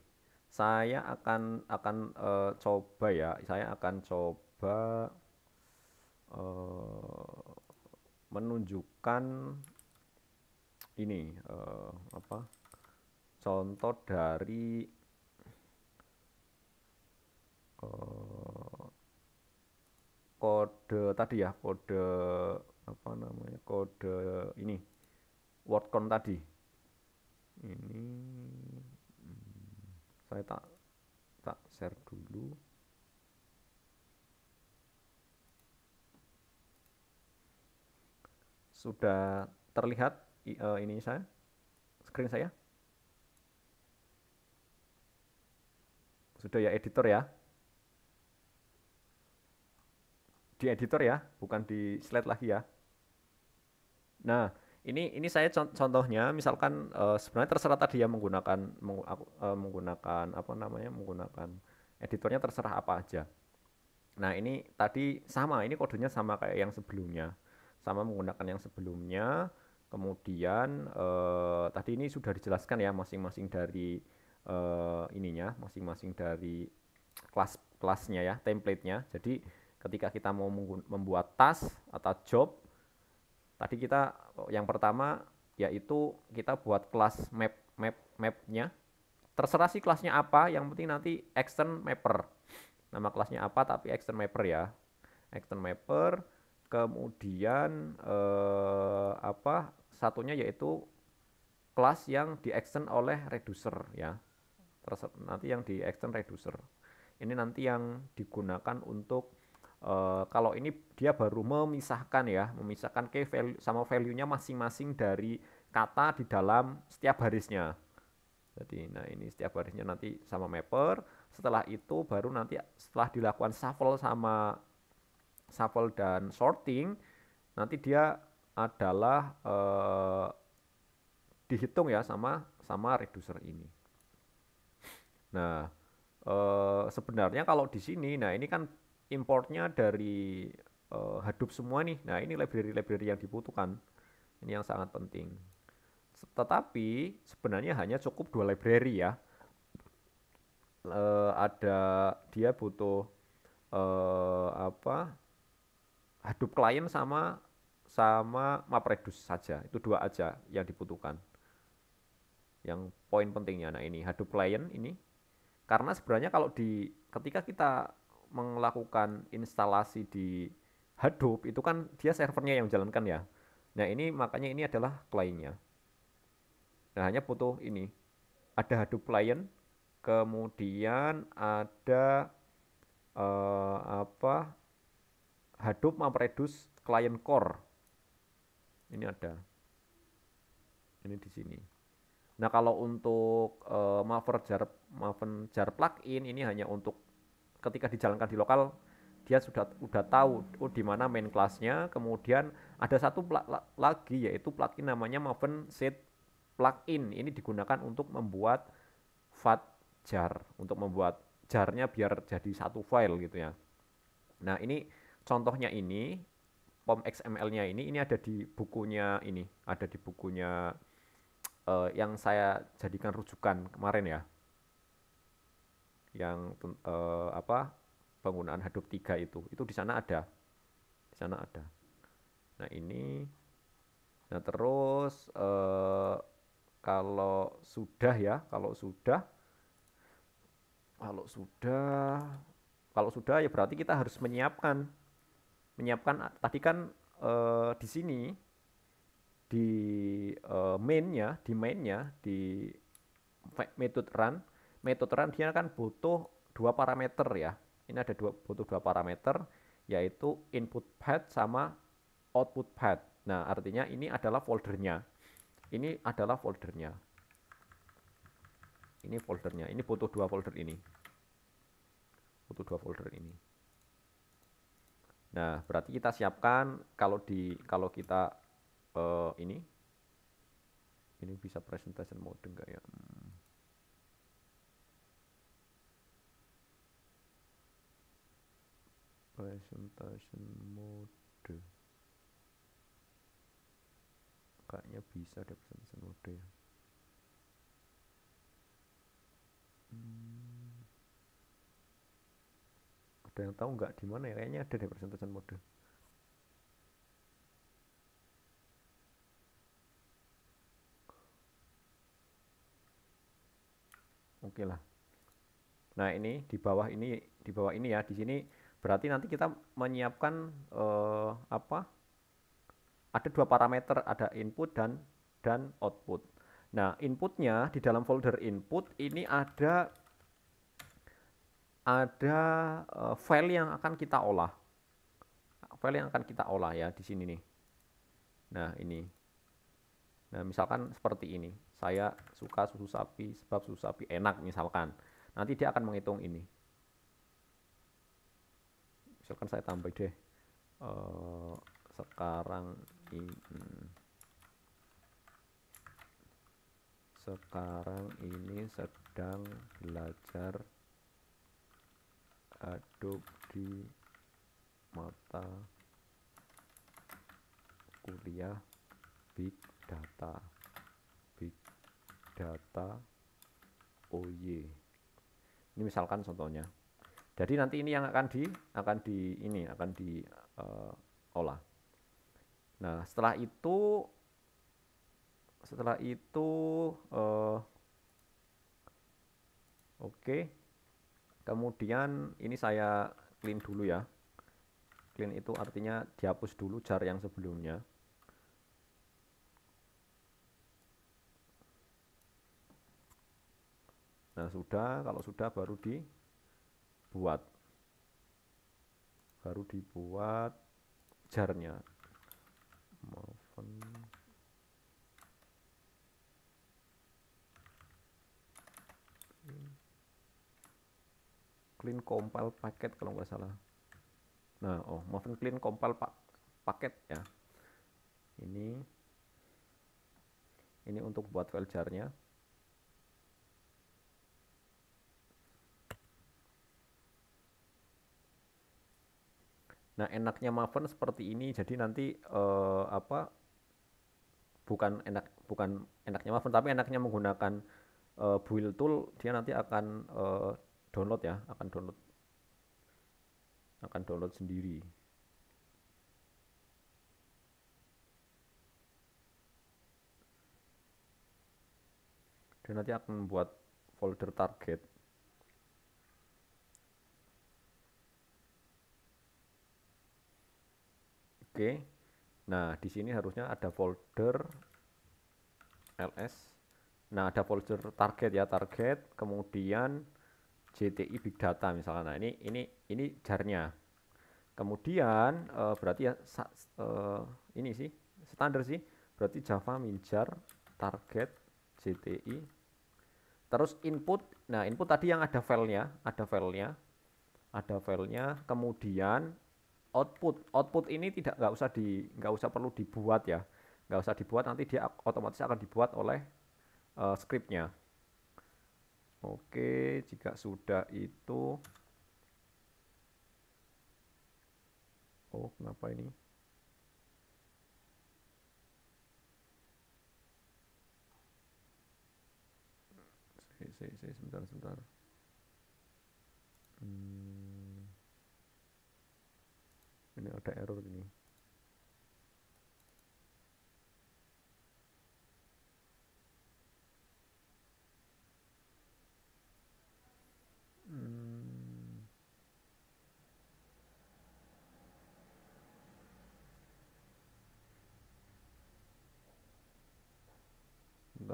saya akan akan uh, coba ya saya akan coba uh, menunjukkan ini eh, apa contoh dari uh, kode tadi ya kode apa namanya kode ini wordcon tadi ini hmm, saya tak tak share dulu Sudah terlihat uh, ini saya screen saya? Sudah ya editor ya. Di editor ya, bukan di slide lagi ya. Nah, ini ini saya contohnya misalkan uh, sebenarnya terserah tadi ya menggunakan meng, uh, menggunakan apa namanya? menggunakan editornya terserah apa aja. Nah, ini tadi sama, ini kodenya sama kayak yang sebelumnya sama menggunakan yang sebelumnya. Kemudian eh, tadi ini sudah dijelaskan ya masing-masing dari eh, ininya, masing-masing dari kelas kelasnya ya, templatenya. Jadi ketika kita mau membuat tas atau job, tadi kita yang pertama yaitu kita buat kelas map map mapnya. Terserah sih kelasnya apa, yang penting nanti extern mapper. Nama kelasnya apa tapi extern mapper ya. Extern mapper kemudian eh, apa satunya yaitu kelas yang di extend oleh reducer ya terus nanti yang di extend reducer ini nanti yang digunakan untuk eh, kalau ini dia baru memisahkan ya memisahkan key value sama value nya masing-masing dari kata di dalam setiap barisnya jadi nah ini setiap barisnya nanti sama mapper setelah itu baru nanti setelah dilakukan shuffle sama shuffle dan sorting nanti dia adalah eh, dihitung ya sama sama reducer ini. Nah, eh, sebenarnya kalau di sini, nah ini kan importnya dari eh, Hadoop semua nih. Nah, ini library-library yang dibutuhkan. Ini yang sangat penting. Tetapi sebenarnya hanya cukup dua library ya. Eh, ada dia butuh eh, apa? Hadoop client sama sama MapReduce saja. Itu dua aja yang dibutuhkan. Yang poin pentingnya nah ini Hadoop client ini karena sebenarnya kalau di ketika kita melakukan instalasi di Hadoop itu kan dia servernya yang menjalankan ya. Nah, ini makanya ini adalah kliennya. Nah, hanya butuh ini. Ada Hadoop client, kemudian ada uh, apa? Hadoop MapReduce client core. Ini ada. Ini di sini. Nah, kalau untuk uh, eh, Maven jar Maven jar plugin ini hanya untuk ketika dijalankan di lokal dia sudah udah tahu oh, di mana main kelasnya. Kemudian ada satu lagi yaitu plugin namanya Maven Set Plugin. Ini digunakan untuk membuat fat jar, untuk membuat jarnya biar jadi satu file gitu ya. Nah, ini contohnya ini pom XML-nya ini ini ada di bukunya ini ada di bukunya uh, yang saya jadikan rujukan kemarin ya yang uh, apa penggunaan Hadoop 3 itu itu di sana ada di sana ada nah ini nah terus uh, kalau sudah ya kalau sudah kalau sudah kalau sudah ya berarti kita harus menyiapkan menyiapkan tadi kan uh, di sini di uh, mainnya di mainnya di method run method run dia kan butuh dua parameter ya ini ada dua butuh dua parameter yaitu input path sama output path nah artinya ini adalah foldernya ini adalah foldernya ini foldernya ini butuh dua folder ini butuh dua folder ini Nah, berarti kita siapkan kalau di kalau kita uh, ini ini bisa presentation mode enggak ya? Hmm. Presentation mode. Kayaknya bisa deh presentation mode ya. Hmm ada yang tahu nggak di mana ya kayaknya ada deh persentasan mode oke lah nah ini di bawah ini di bawah ini ya di sini berarti nanti kita menyiapkan eh, apa ada dua parameter ada input dan dan output nah inputnya di dalam folder input ini ada ada uh, file yang akan kita olah. File yang akan kita olah ya di sini nih. Nah, ini. Nah, misalkan seperti ini. Saya suka susu sapi sebab susu sapi enak misalkan. Nanti dia akan menghitung ini. Misalkan saya tambah deh. Uh, sekarang ini sekarang ini sedang belajar Adobe di mata kuliah big data big data OY oh, ini misalkan contohnya jadi nanti ini yang akan di akan di ini akan di uh, olah nah setelah itu setelah itu uh, oke okay kemudian ini saya clean dulu ya clean itu artinya dihapus dulu jar yang sebelumnya nah sudah kalau sudah baru dibuat baru dibuat jarnya Maven clean compile paket kalau nggak salah nah oh maven clean compile pak paket ya ini ini untuk buat file jarnya Nah, enaknya Maven seperti ini. Jadi nanti eh, apa? Bukan enak bukan enaknya Maven, tapi enaknya menggunakan Uh, build tool dia nanti akan uh, download ya akan download akan download sendiri dan nanti akan membuat folder target oke nah di sini harusnya ada folder ls nah ada folder target ya target kemudian JTI Big Data misalnya. Nah, ini ini ini jarnya. Kemudian uh, berarti ya sa, uh, ini sih standar sih. Berarti Java minjar target JTI. Terus input. Nah, input tadi yang ada filenya, ada filenya, ada filenya. Kemudian output. Output ini tidak nggak usah di nggak usah perlu dibuat ya. Nggak usah dibuat nanti dia otomatis akan dibuat oleh uh, scriptnya Oke, jika sudah itu Oh, kenapa ini? si si, sebentar, sebentar. Hmm. Ini ada error ini.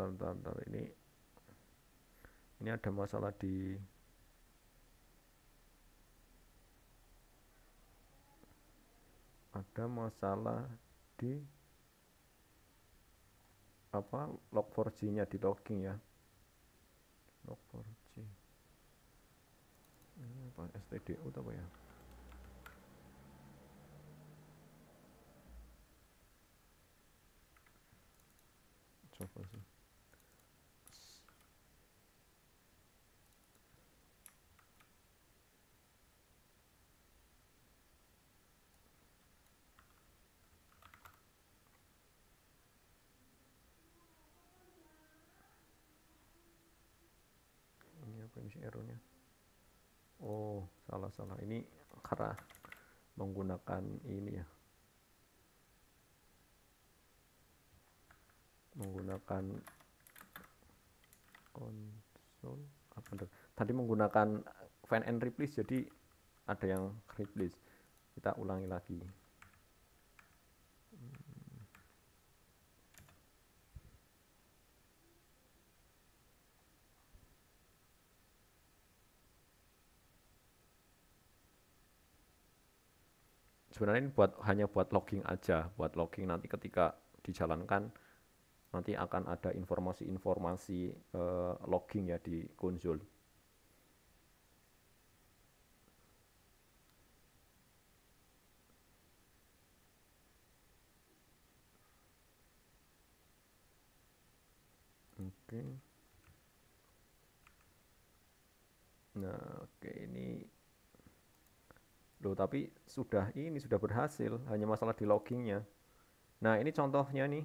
bentar, bentar, bentar. Ini ini ada masalah di ada masalah di apa log 4 g nya di logging ya log 4 g ini apa stdu apa ya coba sih errornya. oh salah salah ini karena menggunakan ini ya menggunakan console apa itu? tadi menggunakan find and replace jadi ada yang replace kita ulangi lagi sebenarnya ini buat hanya buat logging aja buat logging nanti ketika dijalankan nanti akan ada informasi-informasi eh, logging ya di konsol oke okay. Gitu. tapi sudah ini sudah berhasil hanya masalah di loggingnya nah ini contohnya nih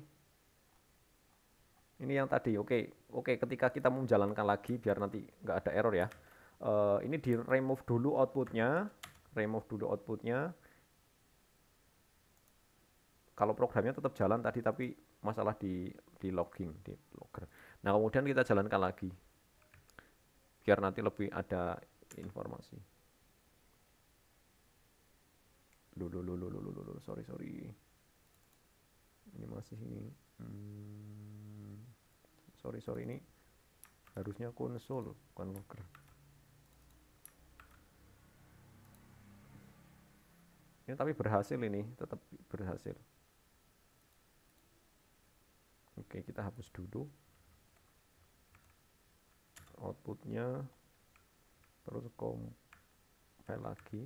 ini yang tadi oke okay. oke okay, ketika kita mau menjalankan lagi biar nanti nggak ada error ya uh, ini di remove dulu outputnya remove dulu outputnya kalau programnya tetap jalan tadi tapi masalah di di logging di logger. Nah, kemudian kita jalankan lagi biar nanti lebih ada informasi. Aduh, sorry, sorry. Ini masih ini. Hmm, sorry, sorry, ini harusnya konsol, bukan logger. Ini ya, tapi berhasil ini, tetap berhasil. Oke, kita hapus dulu. Outputnya terus compile lagi.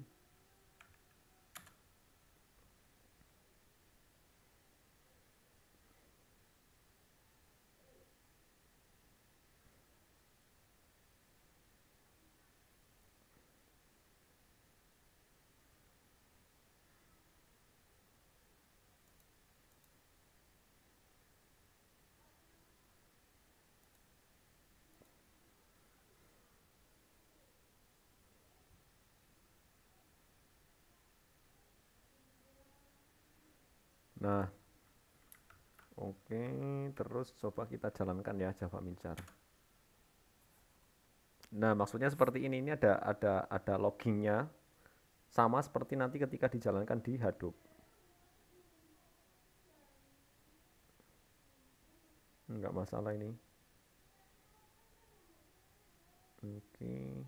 nah oke terus coba kita jalankan ya Java Mincar nah maksudnya seperti ini ini ada ada ada loggingnya sama seperti nanti ketika dijalankan di Hadoop nggak masalah ini oke okay.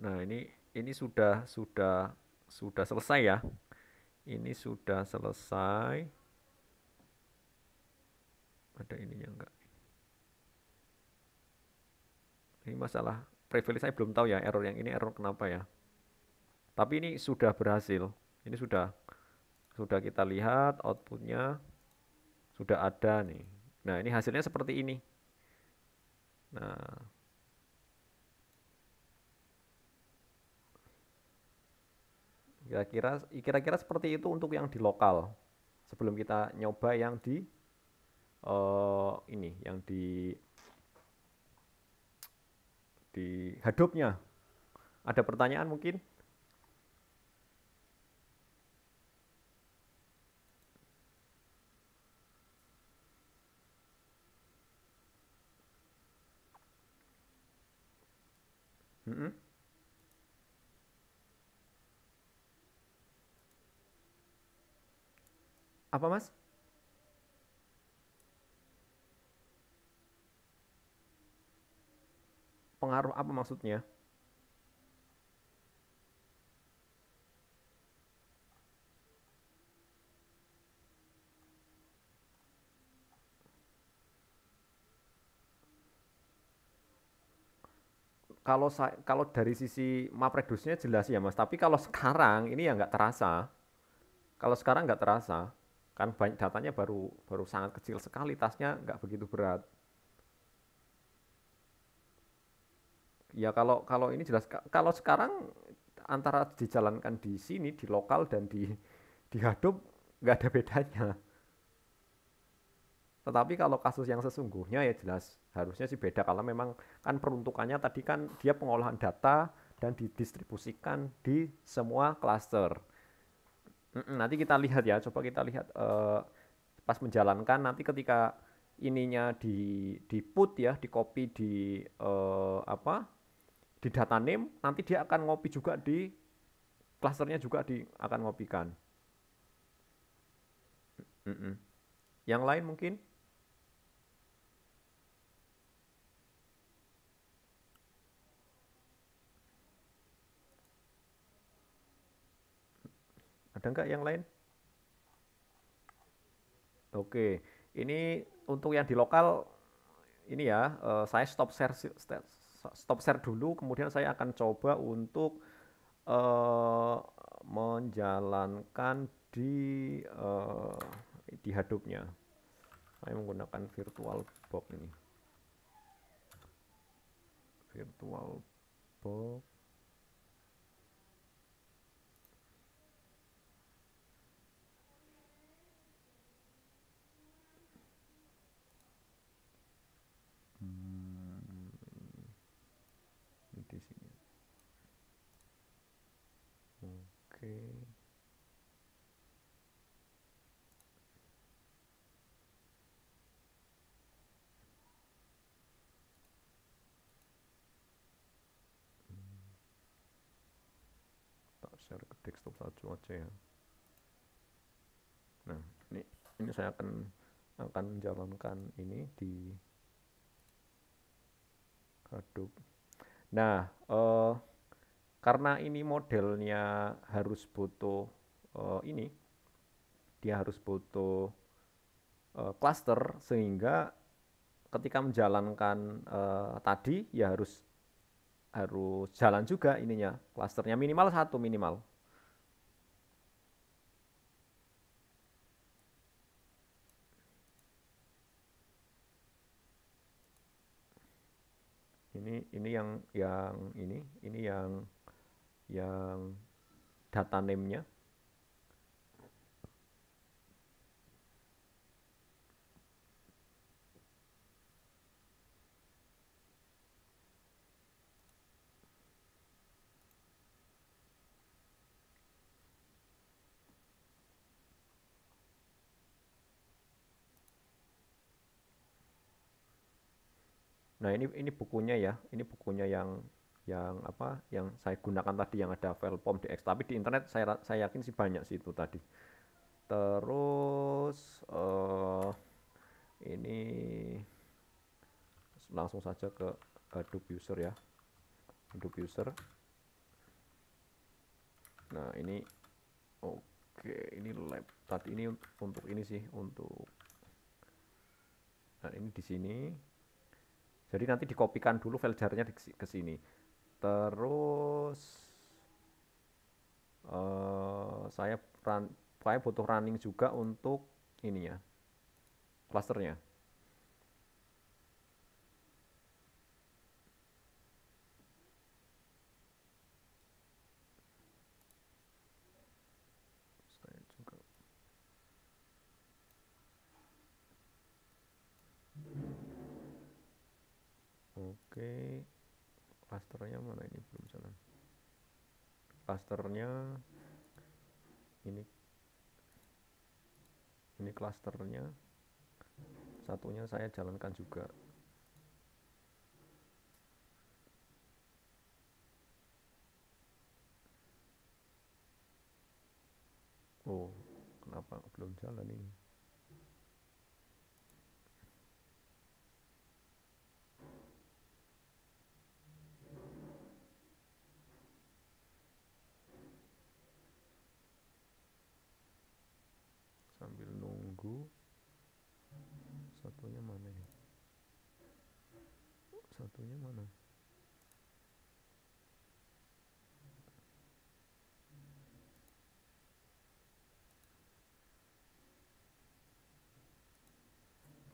Nah, ini ini sudah sudah sudah selesai ya. Ini sudah selesai. Ada ininya enggak? Ini masalah privilege saya belum tahu ya error yang ini error kenapa ya. Tapi ini sudah berhasil. Ini sudah sudah kita lihat outputnya sudah ada nih. Nah, ini hasilnya seperti ini. Nah, Kira-kira kira-kira seperti itu untuk yang di lokal. Sebelum kita nyoba yang di uh, ini, yang di di Hadopnya. Ada pertanyaan mungkin? apa mas pengaruh apa maksudnya kalau saya, kalau dari sisi mapredusnya jelas ya mas tapi kalau sekarang ini ya nggak terasa kalau sekarang nggak terasa kan banyak datanya baru baru sangat kecil sekali tasnya nggak begitu berat ya kalau kalau ini jelas kalau sekarang antara dijalankan di sini di lokal dan di di hadup nggak ada bedanya tetapi kalau kasus yang sesungguhnya ya jelas harusnya sih beda kalau memang kan peruntukannya tadi kan dia pengolahan data dan didistribusikan di semua klaster. Nanti kita lihat ya, coba kita lihat uh, pas menjalankan nanti ketika ininya di di put ya, di copy di uh, apa? di data name, nanti dia akan ngopi juga di klasternya juga di akan ngopikan. Mm -mm. Yang lain mungkin Ada nggak yang lain? Oke, ini untuk yang di lokal ini ya, eh, saya stop share stop share dulu, kemudian saya akan coba untuk eh, menjalankan di eh, di hadupnya. Saya menggunakan virtual box ini. Virtual box desktop salju aja ya nah ini ini saya akan akan menjalankan ini di aduk nah eh, karena ini modelnya harus butuh uh, ini dia harus butuh klaster eh, cluster sehingga ketika menjalankan uh, tadi ya harus harus jalan juga ininya klasternya minimal satu minimal ini yang yang ini ini yang yang data name-nya Nah, ini ini bukunya ya. Ini bukunya yang yang apa yang saya gunakan tadi yang ada file pom dx tapi di internet saya saya yakin sih banyak sih itu tadi. Terus uh, ini langsung saja ke Hadoop user ya. Hadoop user. Nah, ini oke, okay, ini lab tadi ini untuk ini sih untuk Nah, ini di sini jadi nanti dikopikan dulu file jarnya ke sini. Terus uh, saya run, saya butuh running juga untuk ininya, clusternya. clusternya ini ini clusternya satunya saya jalankan juga oh kenapa belum jalan ini satunya mana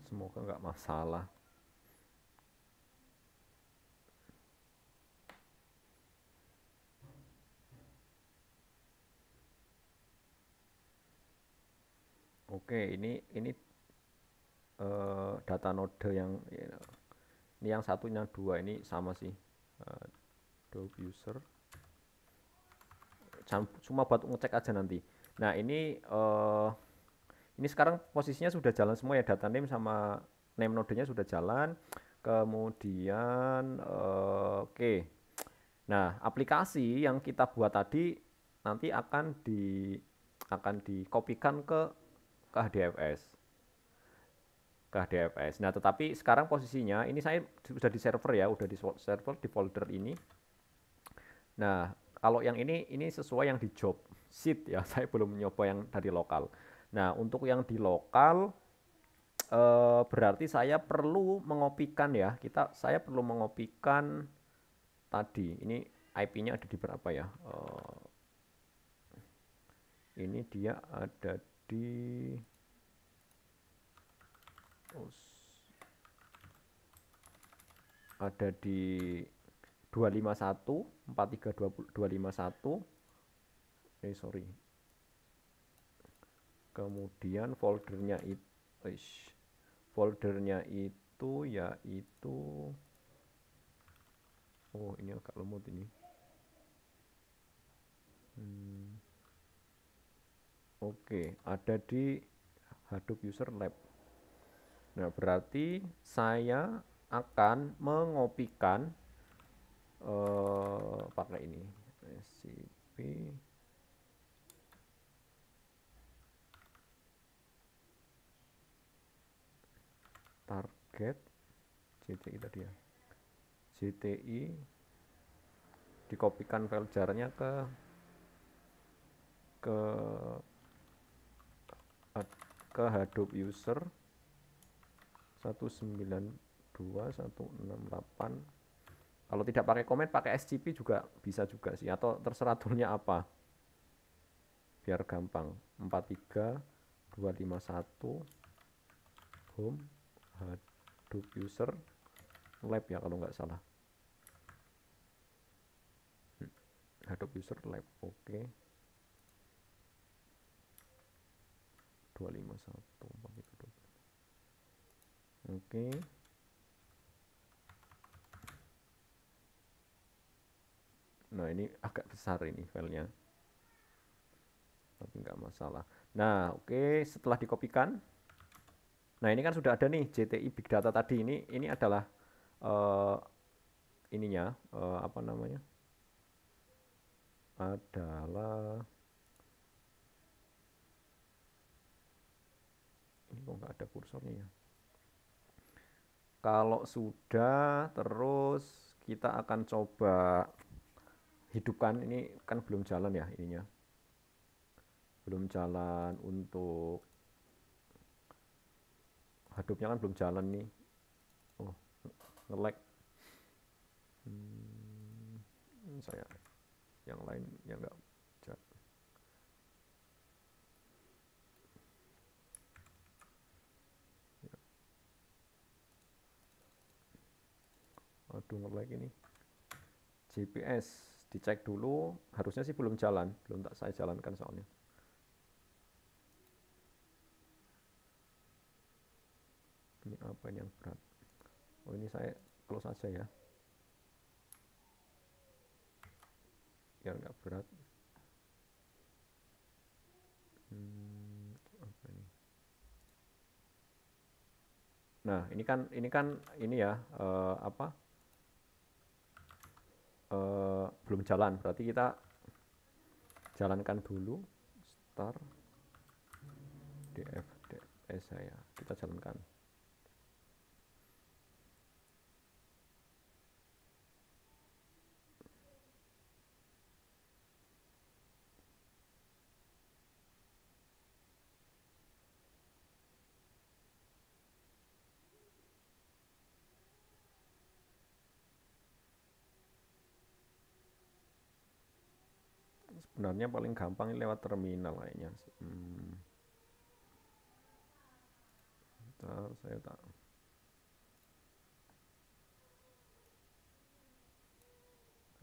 semoga nggak masalah Oke, ini ini uh, data node yang ya, ini yang satu yang dua ini sama sih uh, user cuma buat ngecek aja nanti nah ini uh, ini sekarang posisinya sudah jalan semua ya data name sama name nodenya sudah jalan kemudian uh, oke okay. nah aplikasi yang kita buat tadi nanti akan di akan dikopikan ke ke HDFS ke HDFS. Nah, tetapi sekarang posisinya ini saya sudah di server ya, sudah di server di folder ini. Nah, kalau yang ini ini sesuai yang di job sheet ya, [laughs] saya belum nyoba yang dari lokal. Nah, untuk yang di lokal e, berarti saya perlu mengopikan ya. Kita saya perlu mengopikan tadi. Ini IP-nya ada di berapa ya? E, ini dia ada di ada di 251 lima satu. eh sorry kemudian foldernya itu ish, foldernya itu yaitu oh ini agak lemot ini hmm. oke okay, ada di Hadoop user lab Nah, berarti saya akan mengopikan uh, pakai ini SCP target CTI tadi ya CTI dikopikan file jarnya ke ke ke Hadoop user 192168 kalau tidak pakai komen pakai SCP juga bisa juga sih atau terserah toolnya apa biar gampang 43251 home hadoop user lab ya kalau nggak salah hmm. hadoop user lab oke okay. 251 oke okay. nah ini agak besar ini filenya tapi nggak masalah nah oke okay. setelah dikopikan nah ini kan sudah ada nih JTI Big Data tadi ini ini adalah uh, ininya uh, apa namanya adalah ini kok nggak ada kursornya ya kalau sudah, terus kita akan coba hidupkan. Ini kan belum jalan ya ininya. Belum jalan untuk hadupnya kan belum jalan nih. Oh, ngelek. Hmm, saya yang lain yang enggak aduh nge-lag ini. GPS dicek dulu, harusnya sih belum jalan, belum tak saya jalankan soalnya. Ini apa ini yang berat? Oh ini saya close aja ya. Biar nggak berat. Hmm, apa ini? Nah ini kan ini kan ini ya uh, apa? uh, belum jalan berarti kita jalankan dulu start df saya kita jalankan sebenarnya paling gampang lewat terminal lainnya. hmm. Bentar, saya tak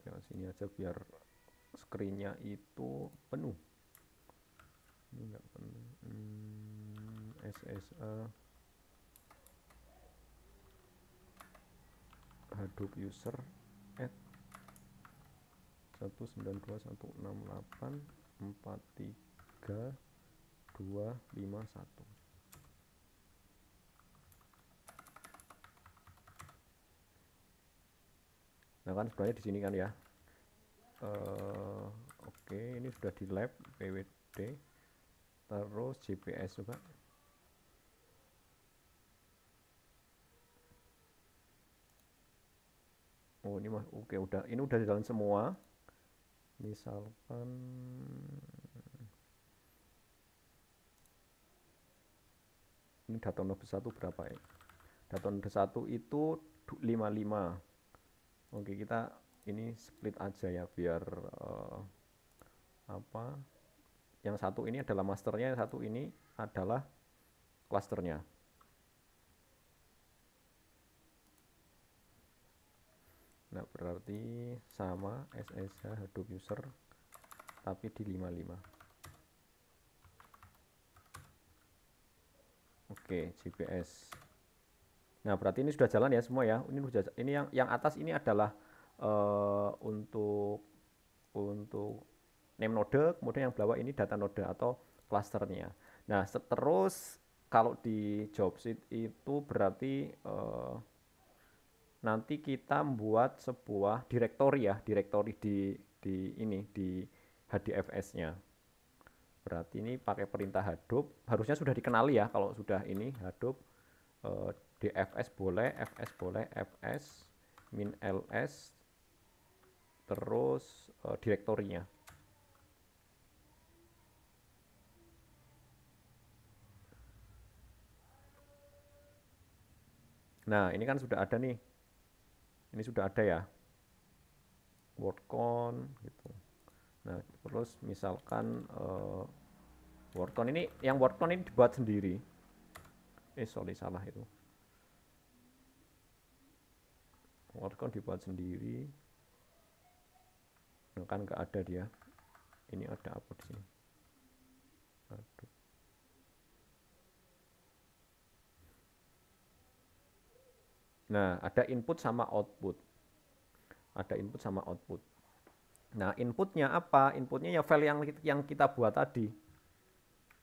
saya sini aja biar screennya itu penuh ini enggak penuh hmm, SSA Hadoop user satu sembilan dua satu enam delapan empat tiga dua lima satu Nah kan sebenarnya di sini kan ya. Uh, Oke, okay, ini sudah di lab PWD. Terus GPS juga. Oh ini mas, oke okay, udah ini udah di jalan semua misalkan ini data node 1 berapa ya data node 1 itu 55 oke kita ini split aja ya biar uh, apa yang satu ini adalah masternya yang satu ini adalah klasternya nah berarti sama SSH Hadoop user tapi di 55 oke GPS nah berarti ini sudah jalan ya semua ya ini sudah ini yang yang atas ini adalah uh, untuk untuk name node kemudian yang bawah ini data node atau clusternya nah terus kalau di job itu berarti uh, nanti kita membuat sebuah direktori ya, direktori di di ini di HDFS-nya. Berarti ini pakai perintah Hadoop, harusnya sudah dikenali ya kalau sudah ini Hadoop eh, DFS boleh, FS boleh, FS min LS terus eh, direktorinya. Nah, ini kan sudah ada nih ini sudah ada ya WordCon gitu nah terus misalkan uh, eh, WordCon ini yang WordCon ini dibuat sendiri eh sorry salah itu WordCon dibuat sendiri nah, kan nggak ada dia ini ada apa di sini aduh Nah, ada input sama output. Ada input sama output. Nah, inputnya apa? Inputnya ya file yang yang kita buat tadi.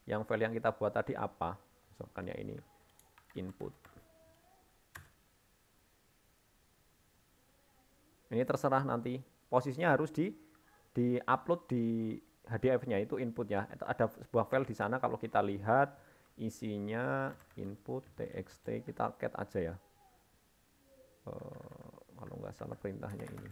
Yang file yang kita buat tadi apa? Misalkan ya ini input. Ini terserah nanti posisinya harus di di upload di HDF-nya itu inputnya. Ada sebuah file di sana kalau kita lihat isinya input txt kita cat aja ya Eh, kalau nggak salah perintahnya ini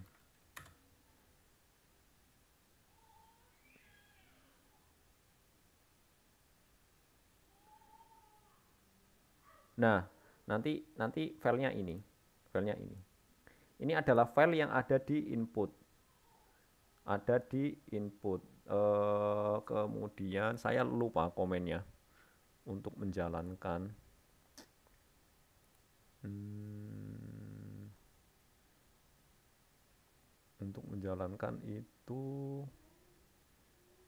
nah nanti nanti filenya ini filenya ini ini adalah file yang ada di input ada di input e, kemudian saya lupa komennya untuk menjalankan hmm. menjalankan itu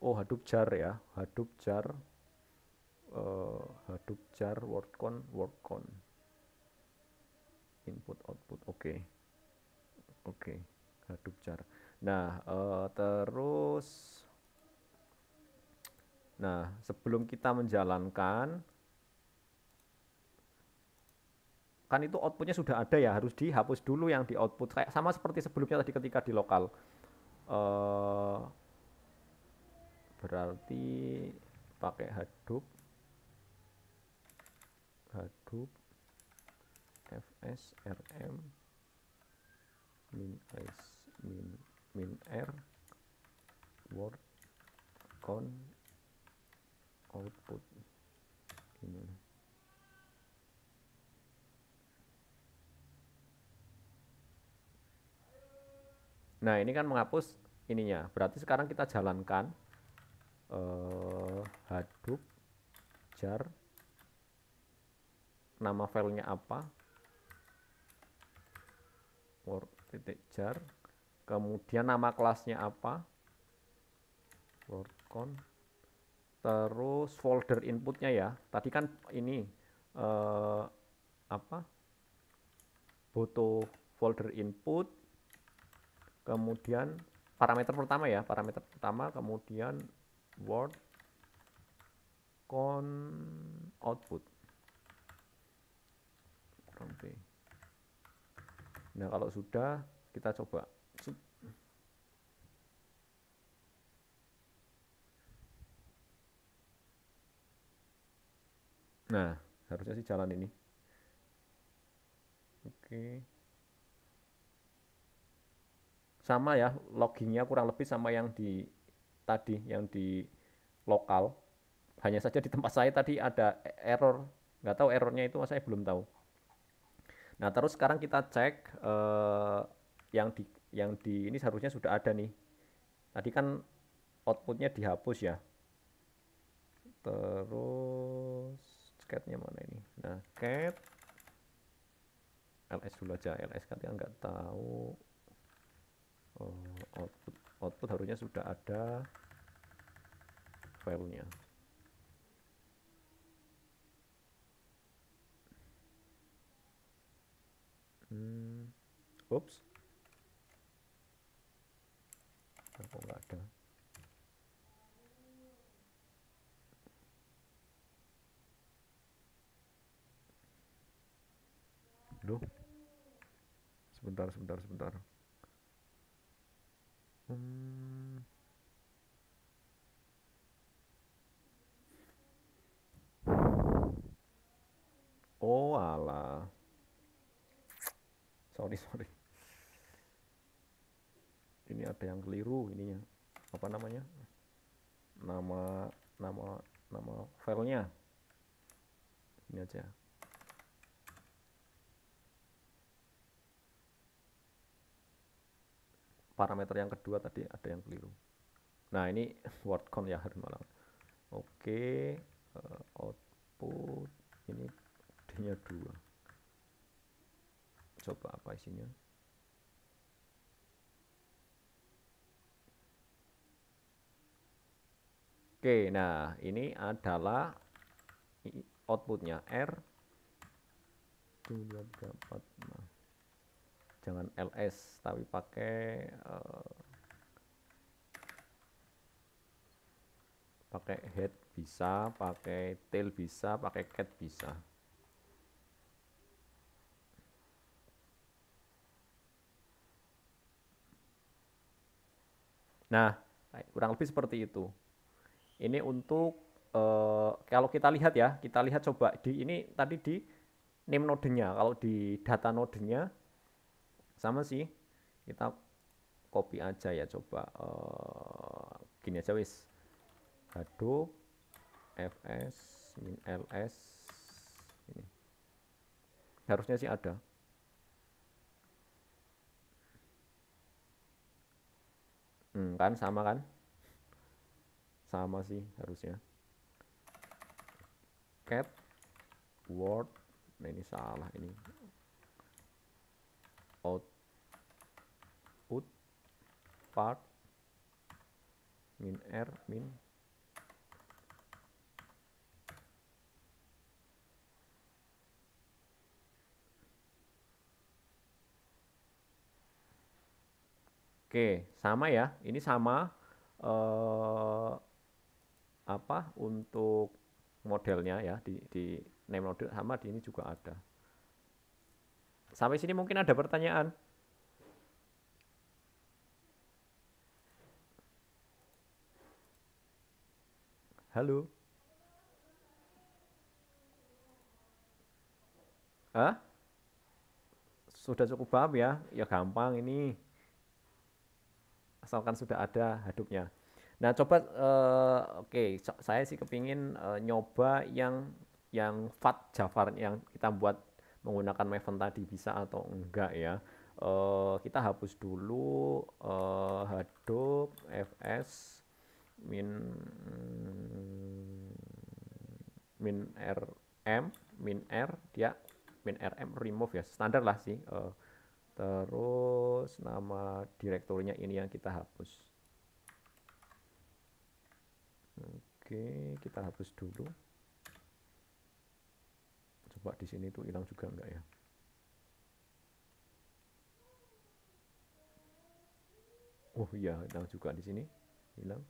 oh hadup jar ya Hadoop jar uh, eh, Hadoop jar WordCon WordCon input output oke okay. oke okay. Hadoop jar nah uh, terus nah sebelum kita menjalankan kan itu outputnya sudah ada ya harus dihapus dulu yang di output kayak sama seperti sebelumnya tadi ketika di lokal uh, berarti pakai hadoop hadoop fs rm min s min min r word con output Nah, ini kan menghapus ininya. Berarti sekarang kita jalankan eh, hadoop jar nama filenya apa word.jar titik jar kemudian nama kelasnya apa wordcon terus folder inputnya ya tadi kan ini eh, apa butuh folder input kemudian parameter pertama ya parameter pertama kemudian word con output nah kalau sudah kita coba nah harusnya sih jalan ini oke okay sama ya loginnya kurang lebih sama yang di tadi yang di lokal hanya saja di tempat saya tadi ada error nggak tahu errornya itu saya belum tahu nah terus sekarang kita cek uh, yang di yang di ini seharusnya sudah ada nih tadi kan outputnya dihapus ya terus catnya mana ini nah cat ls dulu aja ls katanya nggak tahu Eh, output output harusnya sudah ada filenya hmm, oops aku nggak ada Sebentar, sebentar, sebentar. Hmm. Oh ala. Sorry sorry. Ini ada yang keliru ininya. Apa namanya? Nama nama nama filenya. Ini aja. parameter yang kedua tadi ada yang keliru nah ini [laughs] word count ya hari malam oke uh, output ini d nya 2 coba apa isinya Oke, nah ini adalah outputnya R 2, 3, jangan ls tapi pakai eh, pakai head bisa pakai tail bisa pakai cat bisa nah kurang lebih seperti itu ini untuk uh, kalau kita lihat ya kita lihat coba di ini tadi di name nodenya kalau di data nodenya sama sih kita copy aja ya coba uh, gini aja wis Hadoop fs min ls ini harusnya sih ada hmm, kan sama kan sama sih harusnya cat word nah ini salah ini out part min r min Oke, sama ya. Ini sama eh, apa untuk modelnya ya di di name model sama di ini juga ada. Sampai sini mungkin ada pertanyaan. Halo. Hah? Sudah cukup paham ya? Ya gampang ini. Asalkan sudah ada hadupnya. Nah coba, uh, oke, okay. So, saya sih kepingin uh, nyoba yang yang fat Jafar yang kita buat menggunakan Maven tadi bisa atau enggak ya. Uh, kita hapus dulu uh, hadoop fs min min rm min r dia ya, min rm remove ya standar lah sih uh, terus nama direkturnya ini yang kita hapus oke kita hapus dulu coba di sini tuh hilang juga enggak ya oh iya hilang juga di sini hilang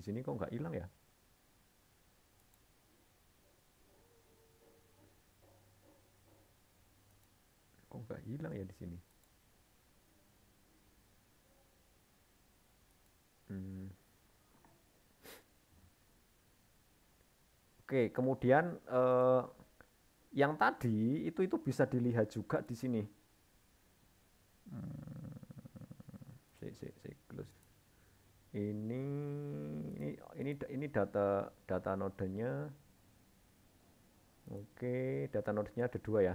di sini kok nggak hilang ya? Kok nggak hilang ya di sini? Hmm. Oke, kemudian eh, yang tadi itu itu bisa dilihat juga di sini. Hmm. Sik, sik, sik, close ini ini ini data data nodenya oke data nodenya ada dua ya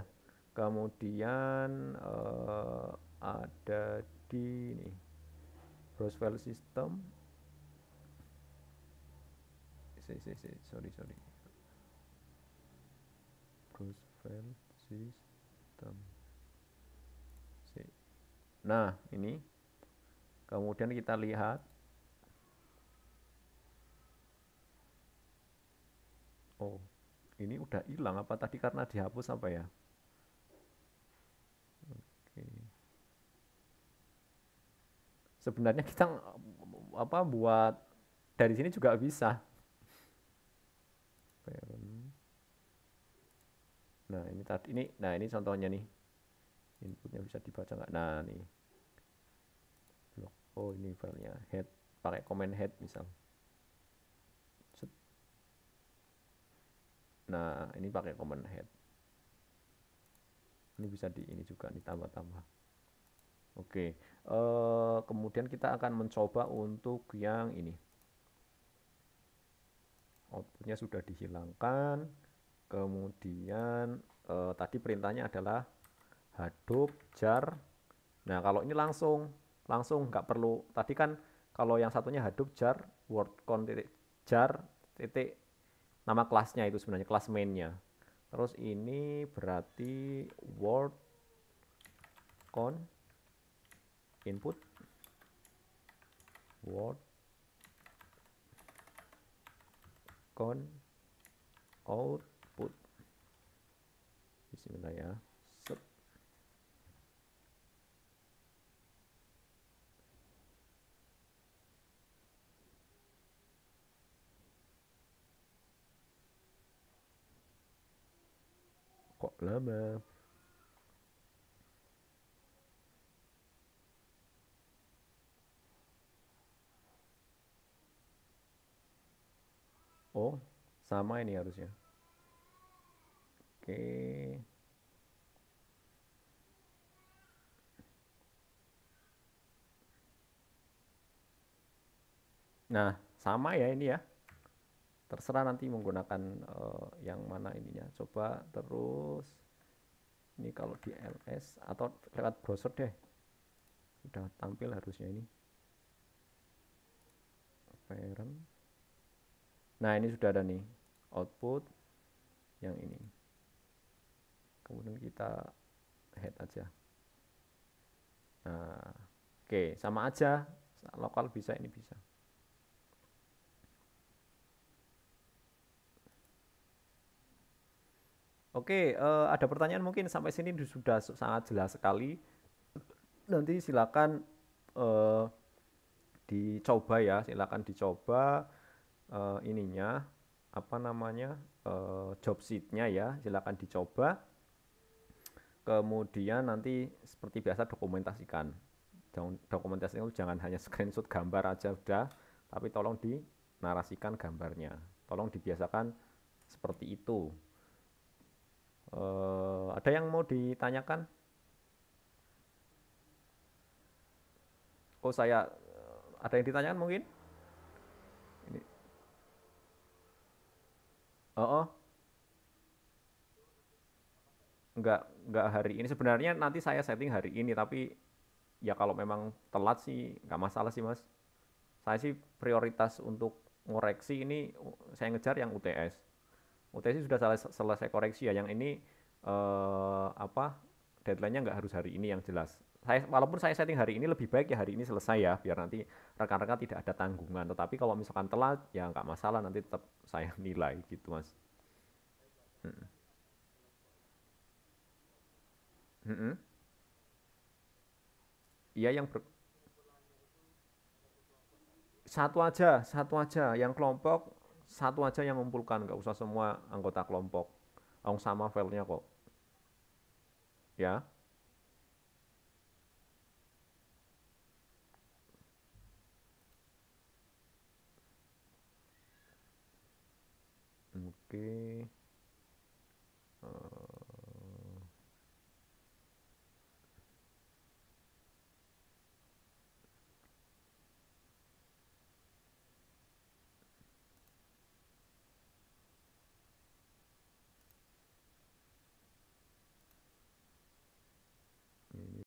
kemudian uh, ada di ini browse file system see, see, see. sorry sorry browse file system see. nah ini kemudian kita lihat oh ini udah hilang apa tadi karena dihapus apa ya oke sebenarnya kita apa buat dari sini juga bisa nah ini tadi ini nah ini contohnya nih inputnya bisa dibaca nggak nah nih oh ini filenya head pakai comment head misalnya. nah ini pakai command head ini bisa di ini juga ditambah-tambah oke okay. uh, eh, kemudian kita akan mencoba untuk yang ini outputnya sudah dihilangkan kemudian uh, tadi perintahnya adalah hadoop jar nah kalau ini langsung langsung nggak perlu tadi kan kalau yang satunya hadoop jar word jar titik nama kelasnya itu sebenarnya kelas mainnya terus ini berarti word con input word con output di sini ya kok lama oh sama ini harusnya oke nah sama ya ini ya terserah nanti menggunakan uh, yang mana ininya coba terus ini kalau di ls atau lewat browser deh sudah tampil harusnya ini parent nah ini sudah ada nih output yang ini kemudian kita head aja nah, oke okay. sama aja lokal bisa ini bisa Oke, uh, ada pertanyaan mungkin sampai sini sudah sangat jelas sekali. Nanti silakan uh, dicoba ya, silakan dicoba uh, ininya apa namanya uh, job sheetnya ya, silakan dicoba. Kemudian nanti seperti biasa dokumentasikan. Dokumentasinya jangan hanya screenshot gambar aja udah, tapi tolong dinarasikan gambarnya. Tolong dibiasakan seperti itu. Uh, ada yang mau ditanyakan? Oh saya ada yang ditanyakan mungkin? Ini. Oh, oh. Enggak, enggak hari ini. Sebenarnya nanti saya setting hari ini, tapi ya kalau memang telat sih nggak masalah sih mas. Saya sih prioritas untuk ngoreksi ini saya ngejar yang UTS. UTC sudah selesai, selesai koreksi ya. Yang ini uh, apa deadline-nya nggak harus hari ini yang jelas. Saya walaupun saya setting hari ini lebih baik ya hari ini selesai ya biar nanti rekan-rekan tidak ada tanggungan. Tetapi kalau misalkan telat ya nggak masalah nanti tetap saya [laughs] nilai gitu mas. Hmm. Hmm. Iya yang ber... satu aja, satu aja. Yang kelompok satu aja yang ngumpulkan nggak usah semua anggota kelompok Ong sama filenya kok ya Oke. Okay.